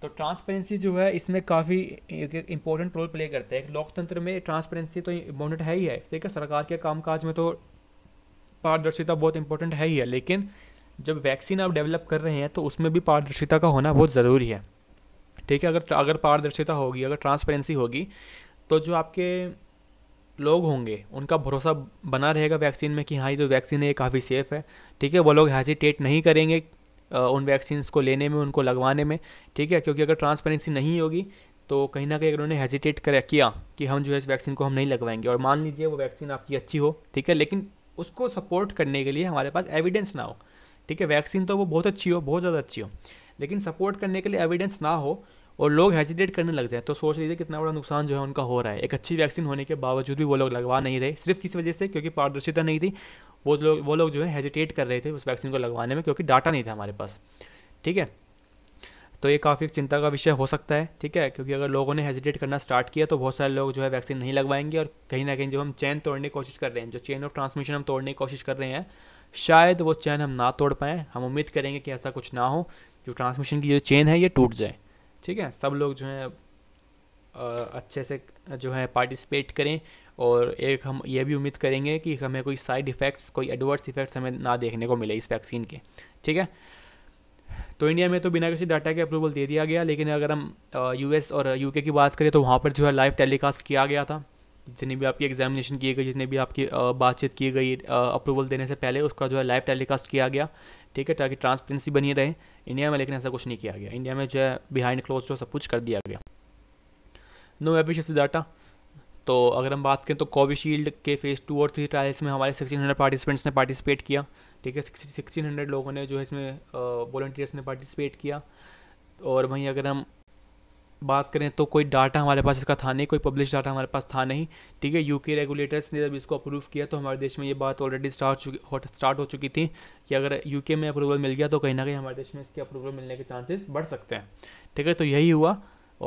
तो ट्रांसपेरेंसी जो है इसमें काफ़ी एक इम्पोर्टेंट रोल प्ले करता है लोकतंत्र में ट्रांसपेरेंसी तो इम्पोर्टेंट है ही है ठीक है सरकार के कामकाज में तो पारदर्शिता बहुत इंपॉर्टेंट है ही है लेकिन जब वैक्सीन आप डेवलप कर रहे हैं तो उसमें भी पारदर्शिता का होना बहुत ज़रूरी है ठीक है अगर अगर पारदर्शिता होगी अगर ट्रांसपेरेंसी होगी तो जो आपके लोग होंगे उनका भरोसा बना रहेगा वैक्सीन में कि हाँ ये जो वैक्सीन है ये काफ़ी सेफ़ है ठीक है वो लोग हेजिटेट नहीं करेंगे उन वैक्सीन को लेने में उनको लगवाने में ठीक है क्योंकि अगर ट्रांसपेरेंसी नहीं होगी तो कहीं ना कहीं अगर उन्होंने हेजिटेट कर किया कि हम जो है इस वैक्सीन को हम नहीं लगवाएंगे और मान लीजिए वो वैक्सीन आपकी अच्छी हो ठीक है लेकिन उसको सपोर्ट करने के लिए हमारे पास एविडेंस ना हो ठीक है वैक्सीन तो वो बहुत अच्छी हो बहुत ज़्यादा अच्छी हो लेकिन सपोर्ट करने के लिए एविडेंस ना हो और लोग हेजिटेट करने लग जाए तो सोच लीजिए कितना बड़ा नुकसान जो है उनका हो रहा है एक अच्छी वैक्सीन होने के बावजूद भी वो लोग लगवा नहीं रहे सिर्फ किस वजह से क्योंकि पारदर्शिता नहीं थी वो लोग वो लोग जो है हेजिटेट कर रहे थे उस वैक्सीन को लगवाने में क्योंकि डाटा नहीं था हमारे पास ठीक है तो ये काफ़ी चिंता का विषय हो सकता है ठीक है क्योंकि अगर लोगों ने हेजिटेट करना स्टार्ट किया तो बहुत सारे लोग जो है वैक्सीन नहीं लगवाएंगे और कहीं ना कहीं जो हम चैन तोड़ने की कोशिश कर रहे हैं जो चेन ऑफ ट्रांसमिशन हम तोड़ने की कोशिश कर रहे हैं शायद वो चैन हम ना तोड़ पाएँ हम उम्मीद करेंगे कि ऐसा कुछ ना हो जो ट्रांसमिशन की जो चेन है ये टूट जाए ठीक है सब लोग जो हैं अच्छे से जो है पार्टिसिपेट करें और एक हम ये भी उम्मीद करेंगे कि हमें कोई साइड इफ़ेक्ट्स कोई एडवर्स इफ़ेक्ट्स हमें ना देखने को मिले इस वैक्सीन के ठीक है तो इंडिया में तो बिना किसी डाटा के अप्रूवल दे दिया गया लेकिन अगर हम यूएस और यूके की बात करें तो वहाँ पर जो है लाइव टेलीकास्ट किया गया था जितनी भी आपकी एग्जामिनेशन की गई जितनी भी आपकी बातचीत की गई अप्रूवल देने से पहले उसका जो है लाइव टेलीकास्ट किया गया ठीक है ताकि ट्रांसपेरेंसी बनी रहे इंडिया में लेकिन ऐसा कुछ नहीं किया गया इंडिया में जो है बिहाइंड क्लोज जो सब कुछ कर दिया गया नो एफिशेंसी डाटा तो अगर हम बात करें तो कोविशील्ड के फेज़ टू और थ्री ट्रायल्स में हमारे 1600 पार्टिसिपेंट्स ने पार्टिसिपेट किया ठीक है सिक्सटीन हंड्रेड लोगों ने जो है इसमें वॉल्टियर्स ने पार्टिसिपेट किया और वहीं अगर हम बात करें तो कोई डाटा हमारे पास इसका था नहीं कोई पब्लिश डाटा हमारे पास था नहीं ठीक है यूके रेगुलेटर्स ने जब इसको अप्रूव किया तो हमारे देश में ये बात ऑलरेडी स्टार्ट चुकी स्टार्ट हो चुकी थी कि अगर यूके में अप्रूवल मिल गया तो कहीं ना कहीं हमारे देश में इसके अप्रूवल मिलने के चांसेस बढ़ सकते हैं ठीक है तो यही हुआ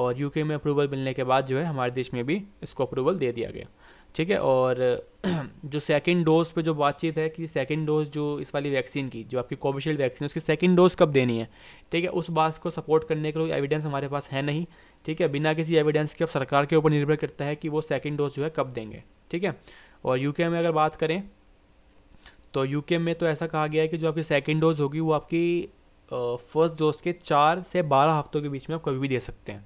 और यूके में अप्रूवल मिलने के बाद जो है हमारे देश में भी इसको अप्रूवल दे दिया गया ठीक है और [clears throat] जो सेकंड डोज पे जो बातचीत है कि सेकंड डोज जो इस वाली वैक्सीन की जो आपकी कोविशील्ड वैक्सीन है उसकी सेकंड डोज कब देनी है ठीक है उस बात को सपोर्ट करने के लिए एविडेंस हमारे पास है नहीं ठीक है बिना किसी एविडेंस के अब सरकार के ऊपर निर्भर करता है कि वो सेकेंड डोज जो है कब देंगे ठीक है और यूके में अगर बात करें तो यूके में तो ऐसा कहा गया है कि जो आपकी सेकेंड डोज होगी वो आपकी फर्स्ट डोज के चार से बारह हफ्तों के बीच में आप कभी भी दे सकते हैं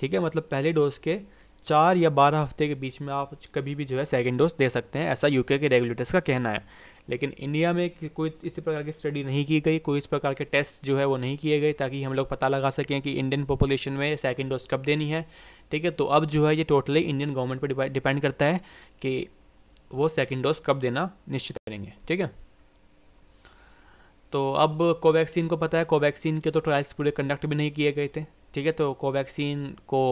ठीक है मतलब पहले डोज के चार या बारह हफ्ते के बीच में आप कभी भी जो है सेकेंड डोज दे सकते हैं ऐसा यूके के रेगुलेटर्स का कहना है लेकिन इंडिया में कोई इस प्रकार की स्टडी नहीं की गई कोई इस प्रकार के टेस्ट जो है वो नहीं किए गए ताकि हम लोग पता लगा सकें कि इंडियन पॉपुलेशन में सेकेंड डोज कब देनी है ठीक है तो अब जो है ये टोटली इंडियन गवर्नमेंट पर डिपेंड करता है कि वो सेकेंड डोज कब देना निश्चित करेंगे ठीक है तो अब कोवैक्सीन को पता है कोवैक्सीन के तो ट्रायल्स पूरे कंडक्ट भी नहीं किए गए थे ठीक है तो कोवैक्सीन को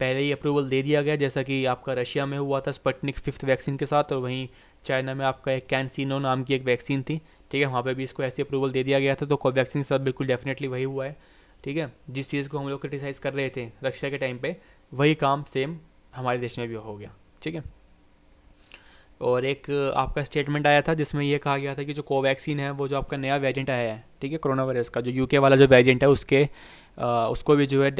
पहले ही अप्रूवल दे दिया गया जैसा कि आपका रशिया में हुआ था स्पटनिक फिफ्थ वैक्सीन के साथ और वहीं चाइना में आपका एक कैंसिनो नाम की एक वैक्सीन थी ठीक है वहाँ पर भी इसको ऐसी अप्रूवल दे दिया गया था तो कोवैक्सीन के साथ बिल्कुल डेफिनेटली वही हुआ है ठीक है जिस चीज़ को हम लोग क्रिटिसाइज़ कर रहे थे रक्षा के टाइम पर वही काम सेम हमारे देश में भी हो गया ठीक है और एक आपका स्टेटमेंट आया था जिसमें यह कहा गया था कि जो कोवैक्सीन है वो जो आपका नया वेरिएंट आया है ठीक है कोरोना वायरस का जो यूके वाला जो वेरिएंट है उसके आ, उसको भी जो है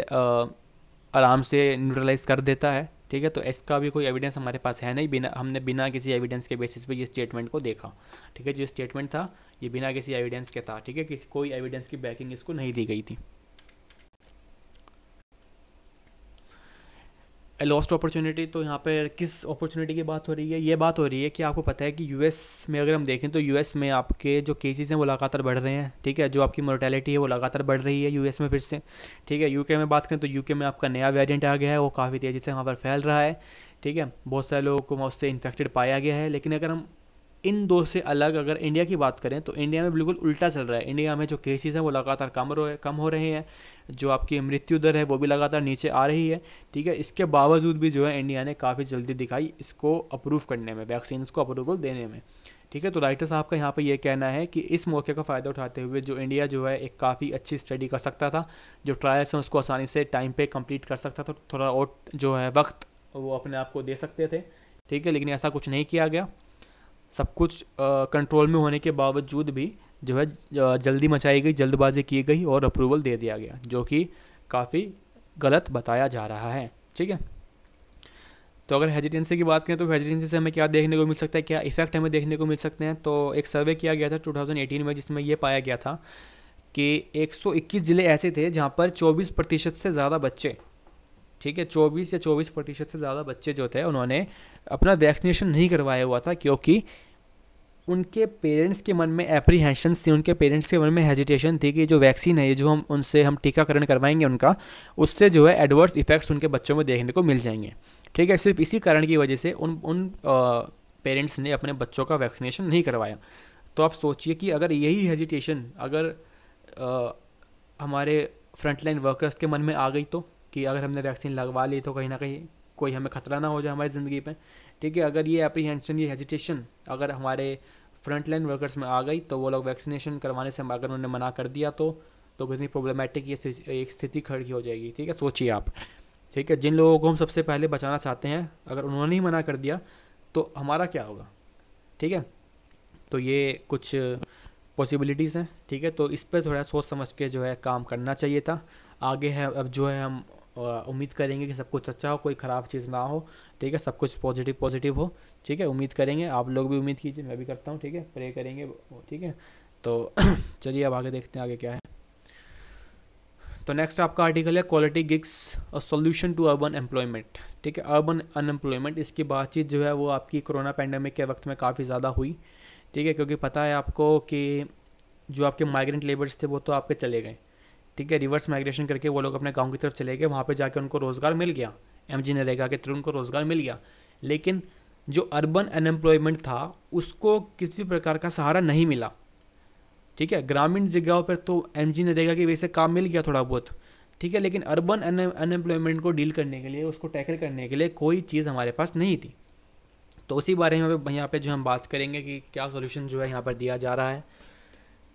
आराम से न्यूट्रलाइज कर देता है ठीक है तो इसका भी कोई एविडेंस हमारे पास है नहीं बिना हमने बिना किसी एविडेंस के बेसिस पे ये स्टेटमेंट को देखा ठीक है जो स्टेटमेंट था ये बिना किसी एविडेंस के था ठीक है किसी कोई एविडेंस की बैकिंग इसको नहीं दी गई थी लॉस्ट अपॉर्चुनिटी तो यहाँ पर किस अपॉर्चुनिटी की बात हो रही है ये बात हो रही है कि आपको पता है कि एस में अगर हम देखें तो एस में आपके जो केसेज़ हैं वो लगातार बढ़ रहे हैं ठीक है जो आपकी मोर्टेलिटी है वो लगातार बढ़ रही है एस में फिर से ठीक है के में बात करें तो के में आपका नया वेरियंट आ गया है वो काफ़ी तेज़ी से वहाँ पर फैल रहा है ठीक है बहुत सारे लोगों को वहाँ उससे इन्फेक्टेड पाया गया है लेकिन अगर हम इन दो से अलग अगर इंडिया की बात करें तो इंडिया में बिल्कुल उल्टा चल रहा है इंडिया में जो केसेज हैं वो लगातार कम रो कम हो रहे हैं जो आपकी मृत्यु दर है वो भी लगातार नीचे आ रही है ठीक है इसके बावजूद भी जो है इंडिया ने काफ़ी जल्दी दिखाई इसको अप्रूव करने में वैक्सीन को अप्रूवल देने में ठीक है तो राइटर साहब का यहाँ पर यह कहना है कि इस मौके का फ़ायदा उठाते हुए जो इंडिया जो है एक काफ़ी अच्छी स्टडी कर सकता था जो ट्रायल्स हैं उसको आसानी से टाइम पे कंप्लीट कर सकता था थोड़ा और जो है वक्त वो अपने आप को दे सकते थे ठीक है लेकिन ऐसा कुछ नहीं किया गया सब कुछ कंट्रोल में होने के बावजूद भी जो है जल्दी मचाई गई जल्दबाजी की गई और अप्रूवल दे दिया गया जो कि काफ़ी गलत बताया जा रहा है ठीक है तो अगर हेजिटेंसी की बात करें तो हेजिटेंसी से हमें क्या देखने को मिल सकता है क्या इफेक्ट हमें देखने को मिल सकते हैं तो एक सर्वे किया गया था 2018 में जिसमें यह पाया गया था कि 121 ज़िले ऐसे थे जहाँ पर 24 प्रतिशत से ज़्यादा बच्चे ठीक है 24 या 24 प्रतिशत से ज़्यादा बच्चे जो थे उन्होंने अपना वैक्सीनेशन नहीं करवाया हुआ था क्योंकि उनके पेरेंट्स के मन में एप्रीहेंशन थी उनके पेरेंट्स के मन में हेजिटेशन थी कि जो वैक्सीन है जो हम उनसे हम टीकाकरण करवाएंगे उनका उससे जो है एडवर्स इफेक्ट्स उनके बच्चों में देखने को मिल जाएंगे ठीक है सिर्फ इसी कारण की वजह से उन उन पेरेंट्स ने अपने बच्चों का वैक्सीनेशन नहीं करवाया तो आप सोचिए कि अगर यही हेजिटेशन अगर आ, हमारे फ्रंटलाइन वर्कर्स के मन में आ गई तो कि अगर हमने वैक्सीन लगवा ली तो कहीं ना कहीं कोई हमें खतरा ना हो जाए हमारी ज़िंदगी पर ठीक है अगर ये अप्रीहेंशन ये हेजिटेशन अगर हमारे फ्रंट लाइन वर्कर्स में आ गई तो वो लोग वैक्सीनेशन करवाने से अगर उन्होंने मना कर दिया तो तो कितनी प्रॉब्लमेटिक ये एक स्थिति खड़ी हो जाएगी ठीक है सोचिए आप ठीक है जिन लोगों को हम सबसे पहले बचाना चाहते हैं अगर उन्होंने ही मना कर दिया तो हमारा क्या होगा ठीक है तो ये कुछ पॉसिबिलिटीज़ हैं ठीक है तो इस पर थोड़ा सोच समझ के जो है काम करना चाहिए था आगे है अब जो है हम उम्मीद करेंगे कि सब कुछ अच्छा हो कोई ख़राब चीज़ ना हो ठीक है सब कुछ पॉजिटिव पॉजिटिव हो ठीक है उम्मीद करेंगे आप लोग भी उम्मीद कीजिए मैं भी करता हूँ ठीक है प्रे करेंगे ठीक है तो [clears throat] चलिए अब आगे देखते हैं आगे क्या है तो नेक्स्ट आपका आर्टिकल है quality gigs a solution to urban employment ठीक है अर्बन अनएम्प्लॉयमेंट इसकी बातचीत जो है वो आपकी कोरोना पैंडमिक के वक्त में काफ़ी ज़्यादा हुई ठीक है क्योंकि पता है आपको कि जो आपके माइग्रेंट लेबर्स थे वो तो आपके चले गए ठीक है रिवर्स माइग्रेशन करके वो लोग अपने गाँव की तरफ चले गए वहाँ पर जाकर उनको रोज़गार मिल गया एम जी नरेगा के थ्रू उनको रोज़गार मिल गया लेकिन जो अर्बन अनएम्प्लॉयमेंट था उसको किसी भी प्रकार का सहारा नहीं मिला ठीक है ग्रामीण जगहों पर तो एम जी नरेगा की वजह से काम मिल गया थोड़ा बहुत ठीक है लेकिन अर्बन अनएम्प्लॉयमेंट को डील करने के लिए उसको टैकल करने के लिए कोई चीज़ हमारे पास नहीं थी तो उसी बारे में यहाँ पे जो हम बात करेंगे कि क्या सॉल्यूशन जो है यहाँ पर दिया जा रहा है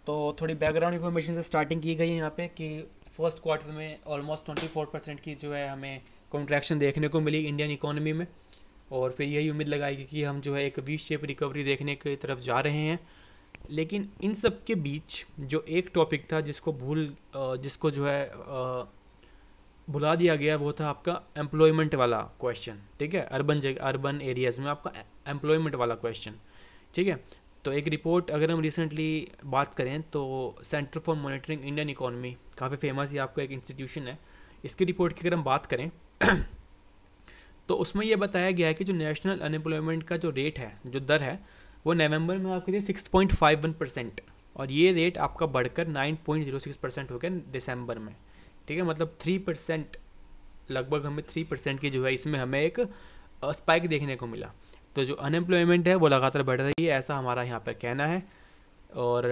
तो थोड़ी बैकग्राउंड इन्फॉर्मेशन से स्टार्टिंग की गई है यहाँ पे कि फर्स्ट क्वार्टर में ऑलमोस्ट ट्वेंटी फोर परसेंट की जो है हमें कॉन्ट्रैक्शन देखने को मिली इंडियन इकोनॉमी में और फिर यही उम्मीद लगाई गई कि हम जो है एक वी शेप रिकवरी देखने की तरफ जा रहे हैं लेकिन इन सब के बीच जो एक टॉपिक था जिसको भूल जिसको जो है भुला दिया गया वो था आपका एम्प्लॉयमेंट वाला क्वेश्चन ठीक है अर्बन जगह अर्बन एरियाज़ में आपका एम्प्लॉयमेंट वाला क्वेश्चन ठीक है तो एक रिपोर्ट अगर हम रिसेंटली बात करें तो centre for monitoring Indian economy काफ़ी फेमस ये आपका एक इंस्टीट्यूशन है इसकी रिपोर्ट की अगर हम बात करें [clears throat] तो उसमें यह बताया गया है कि जो नेशनल अनएम्प्लॉयमेंट का जो रेट है जो दर है वो नवंबर में आपके लिए six point five one percent और ये रेट आपका बढ़कर nine point zero six percent हो गया दिसंबर में ठीक है मतलब थ्री परसेंट लगभग हमें थ्री परसेंट की जो है इसमें हमें एक स्पाइक देखने को मिला तो जो अनएम्प्लॉयमेंट है वो लगातार बढ़ रही है ऐसा हमारा यहाँ पर कहना है और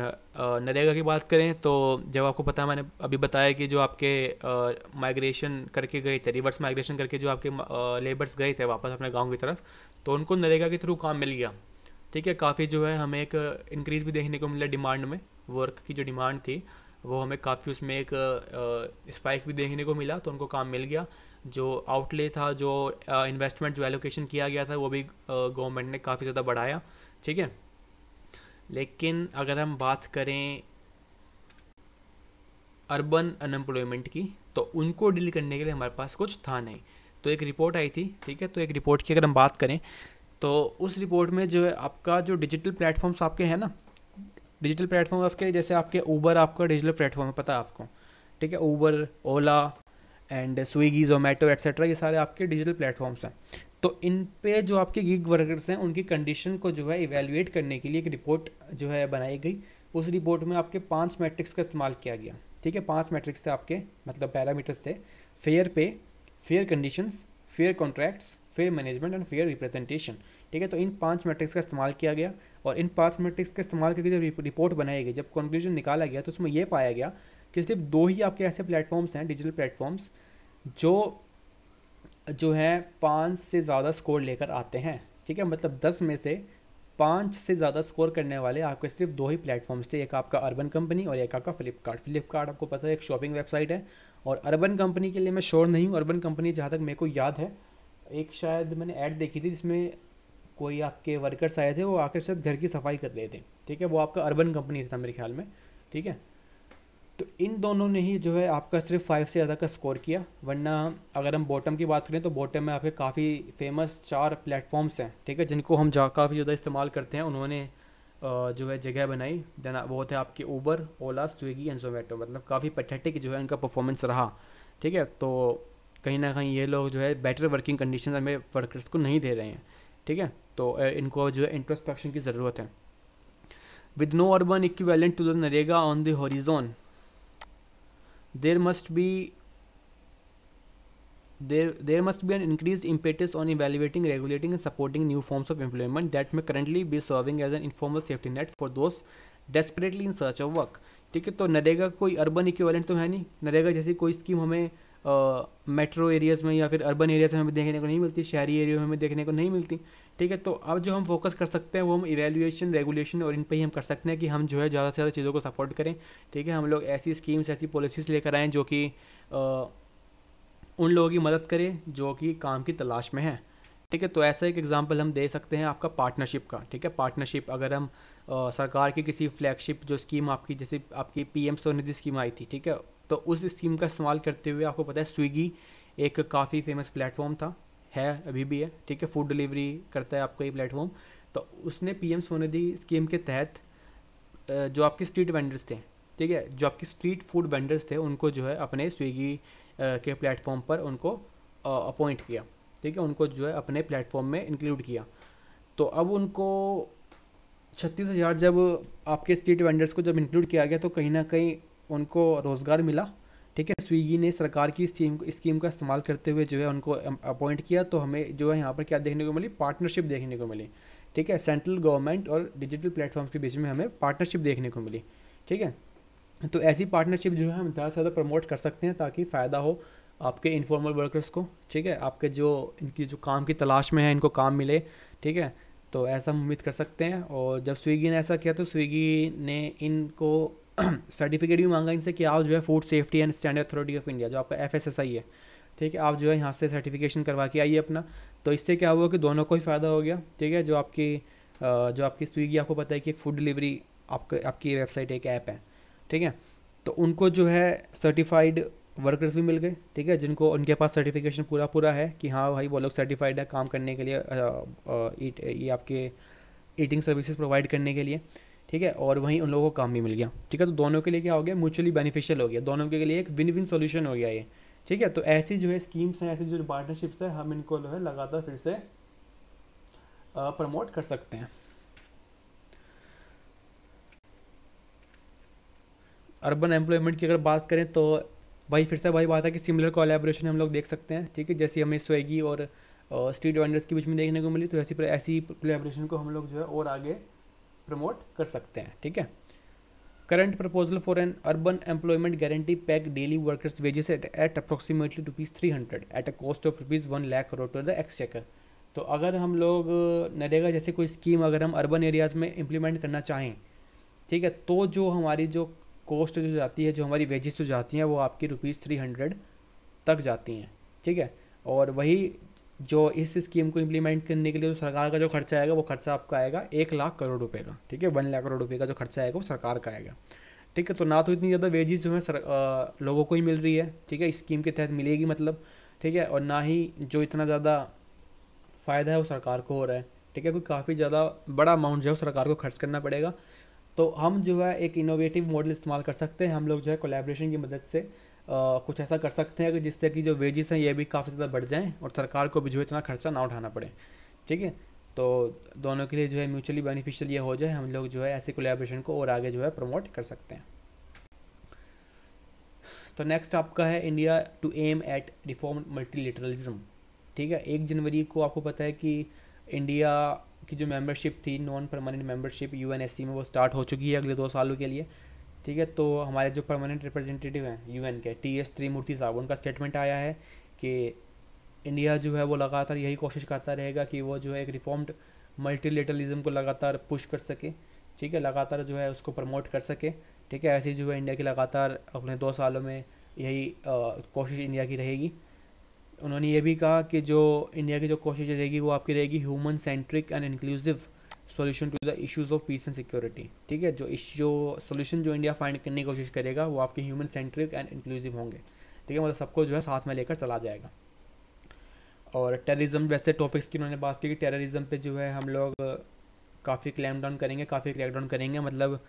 नरेगा की बात करें तो जब आपको पता है मैंने अभी बताया कि जो आपके माइग्रेशन करके गए थे रिवर्स माइग्रेशन करके जो आपके लेबर्स गए थे वापस अपने गांव की तरफ तो उनको नरेगा के थ्रू काम मिल गया ठीक है काफ़ी जो है हमें एक इंक्रीज़ भी देखने को मिला डिमांड में वर्क की जो डिमांड थी वो हमें काफ़ी उसमें एक स्पाइक भी देखने को मिला तो उनको काम मिल गया जो आउटले था जो इन्वेस्टमेंट जो एलोकेशन किया गया था वो भी गवर्नमेंट ने काफ़ी ज़्यादा बढ़ाया ठीक है लेकिन अगर हम बात करें अर्बन अनएम्प्लॉयमेंट की तो उनको डील करने के लिए हमारे पास कुछ था नहीं तो एक रिपोर्ट आई थी ठीक है तो एक रिपोर्ट की अगर हम बात करें तो उस रिपोर्ट में जो है आपका जो डिजिटल प्लेटफॉर्म्स आपके हैं ना डिजिटल प्लेटफॉर्म आपके जैसे आपके ऊबर आपका डिजिटल प्लेटफॉर्म है पता है आपको ठीक है Uber Ola and Swiggy Zomato etcetera ये सारे आपके डिजिटल प्लेटफॉर्म्स हैं तो इन पे जो आपके गिग वर्कर्स हैं उनकी कंडीशन को जो है इवेल्युएट करने के लिए एक रिपोर्ट जो है बनाई गई उस रिपोर्ट में आपके पांच मैट्रिक्स का इस्तेमाल किया गया ठीक है पांच मैट्रिक्स थे आपके मतलब पैरामीटर्स थे fair pay fair conditions fair contracts fair management and fair representation ठीक है तो इन पांच मैट्रिक्स का इस्तेमाल किया गया और इन पांच मैट्रिक्स का इस्तेमाल करके जब रिपोर्ट बनाई गई जब कंक्लूजन निकाला गया तो उसमें यह पाया गया कि सिर्फ दो ही आपके ऐसे प्लेटफॉर्म्स हैं डिजिटल प्लेटफॉर्म्स जो जो है पाँच से ज़्यादा स्कोर लेकर आते हैं ठीक है मतलब दस में से पाँच से ज़्यादा स्कोर करने वाले आपके सिर्फ दो ही प्लेटफॉर्म्स थे एक आपका अर्बन कंपनी और एक आपका फ्लिपकार्ट फ्लिपकार्ट आपको पता है एक शॉपिंग वेबसाइट है और अर्बन कंपनी के लिए मैं श्योर नहीं हूँ अर्बन कंपनी जहाँ तक मेरे को याद है एक शायद मैंने ऐड देखी थी जिसमें कोई आपके वर्कर्स आए थे वो आकर शायद घर की सफाई कर रहे थे ठीक है वो आपका अर्बन कंपनी था मेरे ख्याल में ठीक है तो इन दोनों ने ही जो है आपका सिर्फ फाइव से ज़्यादा का स्कोर किया वरना अगर हम बॉटम की बात करें तो बॉटम में आपके काफ़ी फेमस चार प्लेटफॉर्म्स हैं ठीक है जिनको हम जा काफ़ी ज़्यादा इस्तेमाल करते हैं उन्होंने जो है जगह बनाई देन वो थे आपके ऊबर ओला स्विगी एंड जोमेटो मतलब काफ़ी पैथेटिक जो है उनका परफॉर्मेंस रहा ठीक है तो कहीं ना कहीं ये लोग जो है बेटर वर्किंग कंडीशन हमें वर्कर्स को नहीं दे रहे हैं ठीक है तो इनको जो है इंट्रोस्पेक्शन की ज़रूरत है with no urban equivalent to the NREGA on the horizon there must be there there must be an increased impetus on evaluating regulating and supporting new forms of employment that may currently be serving as an informal safety net for those desperately in search of work ठीक है तो नरेगा कोई अर्बन इक्विवेलेंट तो है नहीं नरेगा जैसी कोई स्कीम हमें मेट्रो एरियाज़ में या फिर अर्बन एरियाज़ में हमें देखने को नहीं मिलती शहरी एरिया में हमें देखने को नहीं मिलती ठीक है तो अब जो हम फोकस कर सकते हैं वो हम इवेल्यूशन रेगुलेशन और इन पर ही हम कर सकते हैं कि हम जो है ज़्यादा से ज़्यादा चीज़ों को सपोर्ट करें ठीक है हम लोग ऐसी स्कीम्स ऐसी पॉलिसीज़ लेकर आएँ जो कि उन लोगों की मदद करें जो कि काम की तलाश में है ठीक है तो ऐसा एक एग्जांपल हम दे सकते हैं आपका पार्टनरशिप का ठीक है पार्टनरशिप अगर हम आ, सरकार की किसी फ्लैगशिप जो स्कीम आपकी जैसे आपकी पीएम स्वनिधि स्कीम आई थी ठीक है तो उस स्कीम का इस्तेमाल करते हुए आपको पता है स्विगी एक काफ़ी फेमस प्लेटफॉर्म था है अभी भी है ठीक है फूड डिलीवरी करता है आपका ये प्लेटफॉर्म तो उसने पी एम स्वनिधि स्कीम के तहत जो आपके स्ट्रीट वेंडर्स थे ठीक है जो आपके स्ट्रीट फूड वेंडर्स थे उनको जो है अपने स्विगी के प्लेटफॉर्म पर उनको अपॉइंट किया ठीक है उनको जो है अपने प्लेटफॉर्म में इंक्लूड किया तो अब उनको छत्तीस हज़ार जब आपके स्ट्रीट वेंडर्स को जब इंक्लूड किया गया तो कहीं ना कहीं उनको रोज़गार मिला ठीक है स्विगी ने सरकार की स्कीम स्कीम का इस्तेमाल करते हुए जो है उनको अपॉइंट किया तो हमें जो है यहाँ पर क्या देखने को मिली पार्टनरशिप देखने को मिली ठीक है सेंट्रल गवर्नमेंट और डिजिटल प्लेटफॉर्म्स के बीच में हमें पार्टनरशिप देखने को मिली ठीक है तो ऐसी पार्टनरशिप जो है हम ज़्यादा से ज़्यादा प्रमोट कर सकते हैं ताकि फ़ायदा हो आपके इनफॉर्मल वर्कर्स को ठीक है आपके जो इनकी जो काम की तलाश में है इनको काम मिले ठीक है तो ऐसा हम उम्मीद कर सकते हैं और जब स्विगी ने ऐसा किया तो स्विगी ने इनको सर्टिफिकेट [clears throat] भी मांगा इनसे कि आप जो है food safety and standard authority of India जो आपका एफ है ठीक है आप जो है यहाँ से सर्टिफिकेशन करवा के आइए अपना तो इससे क्या हुआ कि दोनों को ही फ़ायदा हो गया ठीक है जो आपकी जो आपकी स्विगी आपको पता है कि एक फूड डिलीवरी आपका आपकी वेबसाइट एक ऐप है ठीक है तो उनको जो है सर्टिफाइड वर्कर्स भी मिल गए ठीक है जिनको उनके पास सर्टिफिकेशन पूरा पूरा है कि हाँ भाई वो लोग सर्टिफाइड है काम करने के लिए ये आपके ईटिंग सर्विसेज प्रोवाइड करने के लिए ठीक है और वहीं उन लोगों को काम भी मिल गया ठीक है तो दोनों के लिए क्या हो गया म्यूचुअली बेनिफिशियल हो गया दोनों के लिए एक विन विन सोल्यूशन हो गया ये ठीक है तो ऐसी जो है स्कीम्स हैं ऐसी जो पार्टनरशिप्स हैं हम इनको जो है लगातार फिर से प्रमोट कर सकते हैं अर्बन एम्प्लॉयमेंट की अगर बात करें तो भाई फिर से भाई बात है कि सिमिलर कोलेबोरेशन हम लोग देख सकते हैं ठीक है जैसे हमें स्वेगी और स्ट्रीट वेंडर्स के बीच में देखने को मिली तो ऐसी ऐसी कोलेबोरेशन को हम लोग जो है और आगे प्रमोट कर सकते हैं ठीक है current proposal for an urban employment guarantee pack daily workers wages at at approximately rupees three hundred at a cost of rupees one lakh crore to the exchequer तो अगर हम लोग नरेगा जैसे कोई स्कीम अगर हम अर्बन एरियाज में इम्प्लीमेंट करना चाहें ठीक है तो जो हमारी जो कॉस्ट जो जाती है जो हमारी वेजेस जो जाती हैं वो आपकी रुपीज़ थ्री हंड्रेड तक जाती हैं ठीक है और वही जो इस स्कीम को इम्प्लीमेंट करने के लिए जो सरकार का जो खर्चा आएगा वो खर्चा आपका आएगा एक लाख करोड़ रुपये का ठीक है वन लाख करोड़ रुपये का जो खर्चा आएगा वो सरकार का आएगा ठीक है तो ना तो इतनी ज़्यादा वेजेस जो है सर आ, लोगों को ही मिल रही है ठीक है स्कीम के तहत मिलेगी मतलब ठीक है और ना ही जो इतना ज़्यादा फ़ायदा है वो सरकार को हो रहा है ठीक है कोई काफ़ी ज़्यादा बड़ा अमाउंट जो है सरकार को खर्च करना पड़ेगा तो हम जो है एक इनोवेटिव मॉडल इस्तेमाल कर सकते हैं हम लोग जो है कोलेब्रेशन की मदद से कुछ ऐसा कर सकते हैं कि जिससे कि जो वेजेस हैं ये भी काफ़ी ज़्यादा बढ़ जाएँ और सरकार को भी जो है इतना खर्चा ना उठाना पड़े ठीक है तो दोनों के लिए जो है म्यूचुअली बेनिफिशियल ये हो जाए हम लोग जो है ऐसे कोलेब्रेशन को और आगे जो है प्रमोट कर सकते हैं तो नेक्स्ट आपका है India to aim at reform multilateralism ठीक है एक जनवरी को आपको पता है कि इंडिया की जो मेंबरशिप थी नॉन परमानेंट मेंबरशिप यू में वो स्टार्ट हो चुकी है अगले दो सालों के लिए ठीक है तो हमारे जो परमानेंट रिप्रेजेंटेटिव हैं यूएन के टी एस त्रिमूर्ति साहब उनका स्टेटमेंट आया है कि इंडिया जो है वो लगातार यही कोशिश करता रहेगा कि वो जो है एक रिफॉर्म्ड मल्टीलेटरलिज्म को लगातार पुश कर सके ठीक है लगातार जो है उसको प्रमोट कर सके ठीक है ऐसे जो है इंडिया की लगातार अपने दो सालों में यही कोशिश इंडिया की रहेगी उन्होंने ये भी कहा कि जो इंडिया की जो कोशिश रहेगी वो आपकी रहेगी human centric and inclusive solution to the issues of peace and security ठीक है जो जो सॉल्यूशन जो इंडिया फाइंड करने की कोशिश करेगा वो आपके ह्यूमन सेंट्रिक एंड इंक्लूसिव होंगे ठीक है मतलब सबको जो है साथ में लेकर चला जाएगा और टेररिज्म वैसे टॉपिक्स की उन्होंने बात की कि टेररिज्म पे जो है हम लोग काफ़ी क्लैम डाउन करेंगे काफ़ी डाउन करेंगे मतलब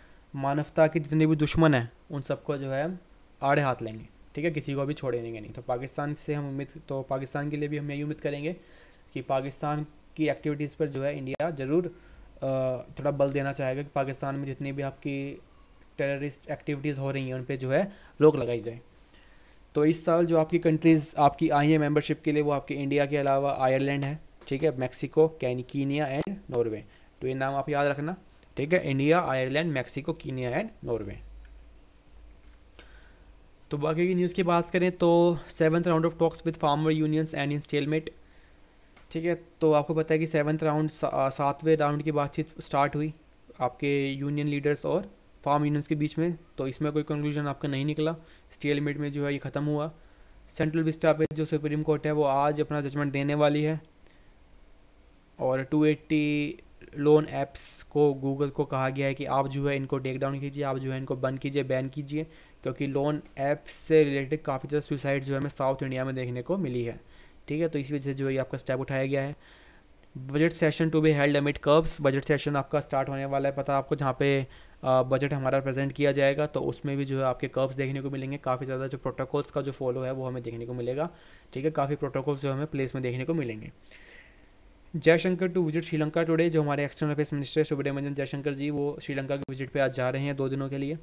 मानवता के जितने भी दुश्मन हैं उन सबको जो है आड़े हाथ लेंगे ठीक है किसी को भी छोड़ेंगे नहीं तो पाकिस्तान से हम उम्मीद तो पाकिस्तान के लिए भी हम यही उम्मीद करेंगे कि पाकिस्तान की एक्टिविटीज़ पर जो है इंडिया ज़रूर थोड़ा बल देना चाहेगा कि पाकिस्तान में जितनी भी आपकी टेररिस्ट एक्टिविटीज़ हो रही हैं उन पर जो है रोक लगाई जाए तो इस साल जो आपकी कंट्रीज़ आपकी आई हैं मेम्बरशिप के लिए वो आपके इंडिया के अलावा आयरलैंड है ठीक है मैक्सिको कीनिया एंड नॉर्वे तो ये नाम आप याद रखना ठीक है India Ireland Mexico Kenya and Norway तो बाकी की न्यूज़ की बात करें तो seventh round of talks with farmer unions and instalment ठीक है तो आपको पता है कि सेवन्थ राउंड सातवें राउंड की बातचीत स्टार्ट हुई आपके यूनियन लीडर्स और फार्म यूनियंस के बीच में तो इसमें कोई कंक्लूजन आपका नहीं निकला स्टील मिट में जो है ये ख़त्म हुआ सेंट्रल विस्टा पे जो सुप्रीम कोर्ट है वो आज अपना जजमेंट देने वाली है और 280 लोन ऐप्स को गूगल को कहा गया है कि आप जो है इनको टेक डाउन कीजिए आप जो है इनको बंद कीजिए बैन कीजिए क्योंकि लोन ऐप्स से रिलेटेड काफ़ी ज़्यादा सुसाइड जो है हमें साउथ इंडिया में देखने को मिली है ठीक है तो इसी वजह से जो है आपका स्टेप उठाया गया है budget session to be held amid curbs budget session आपका स्टार्ट होने वाला है पता आपको जहाँ पे बजट हमारा प्रेजेंट किया जाएगा तो उसमें भी जो है आपके कर्ब्स देखने को मिलेंगे काफ़ी ज़्यादा जो प्रोटोकॉल्स का जो फॉलो है वो हमें देखने को मिलेगा ठीक है काफ़ी प्रोटोकॉल्स जो हमें प्लेस में देखने को मिलेंगे Jaishankar to visit Sri Lanka today जो हमारे external affairs minister Subrahmanyam Jaishankar ji वो श्रीलंका के विजिट पे आज जा रहे हैं दो दिनों के लिए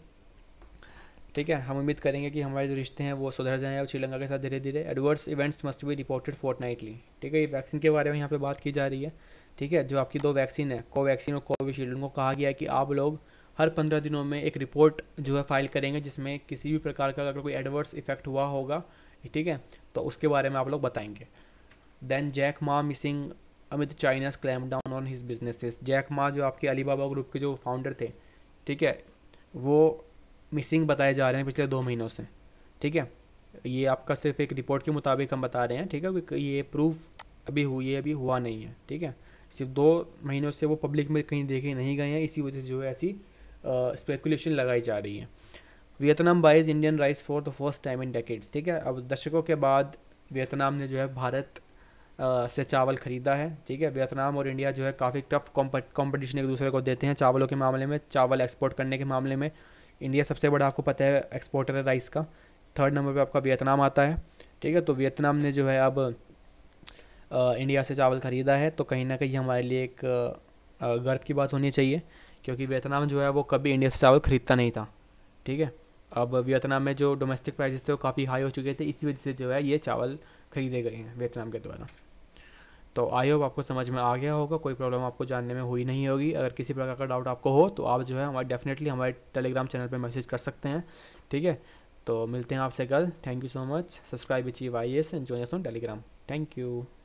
ठीक है हम उम्मीद करेंगे कि हमारे जो रिश्ते हैं वो सुधर जाएँ और श्रीलंका के साथ धीरे धीरे adverse events must be reported fortnightly ठीक है ये वैक्सीन के बारे में यहाँ पे बात की जा रही है ठीक है जो आपकी दो वैक्सीन है कोवैक्सीन और कोविशील्ड उनको कहा गया है कि आप लोग हर पंद्रह दिनों में एक रिपोर्ट जो है फाइल करेंगे जिसमें किसी भी प्रकार का अगर कोई एडवर्स इफेक्ट हुआ होगा ठीक है तो उसके बारे में आप लोग बताएंगे then Jack Ma missing amid China's clampdown on his businesses Jack Ma जो आपके अलीबाबा ग्रुप के जो फाउंडर थे ठीक है वो मिसिंग बताए जा रहे हैं पिछले दो महीनों से ठीक है ये आपका सिर्फ एक रिपोर्ट के मुताबिक हम बता रहे हैं ठीक है क्योंकि ये प्रूफ अभी हुई है अभी हुआ नहीं है ठीक है सिर्फ दो महीनों से वो पब्लिक में कहीं देखे नहीं गए हैं इसी वजह से जो है ऐसी स्पेकुलेशन लगाई जा रही है Vietnam buys Indian rice for the first time in decades ठीक है अब दशकों के बाद वियतनाम ने जो है भारत आ, से चावल ख़रीदा है ठीक है वियतनाम और इंडिया जो है काफ़ी टफ कॉम्पिटिशन एक दूसरे को देते हैं चावलों के मामले में चावल एक्सपोर्ट करने के मामले में इंडिया सबसे बड़ा आपको पता है एक्सपोर्टर है राइस का थर्ड नंबर पे आपका वियतनाम आता है ठीक है तो वियतनाम ने जो है अब इंडिया से चावल ख़रीदा है तो कहीं ना कहीं हमारे लिए एक गर्व की बात होनी चाहिए क्योंकि वियतनाम जो है वो कभी इंडिया से चावल ख़रीदता नहीं था ठीक है अब वियतनाम में जो डोमेस्टिक प्राइजेस थे वो काफ़ी हाई हो चुके थे इसी वजह से जो है ये चावल खरीदे गए हैं वियतनाम के द्वारा तो आई होप आपको समझ में आ गया होगा कोई प्रॉब्लम आपको जानने में हुई नहीं होगी अगर किसी प्रकार का डाउट आपको हो तो आप जो है हमारे डेफिनेटली हमारे टेलीग्राम चैनल पर मैसेज कर सकते हैं ठीक है तो मिलते हैं आपसे कल thank you so much subscribe Achieve I S and join on Telegram thank you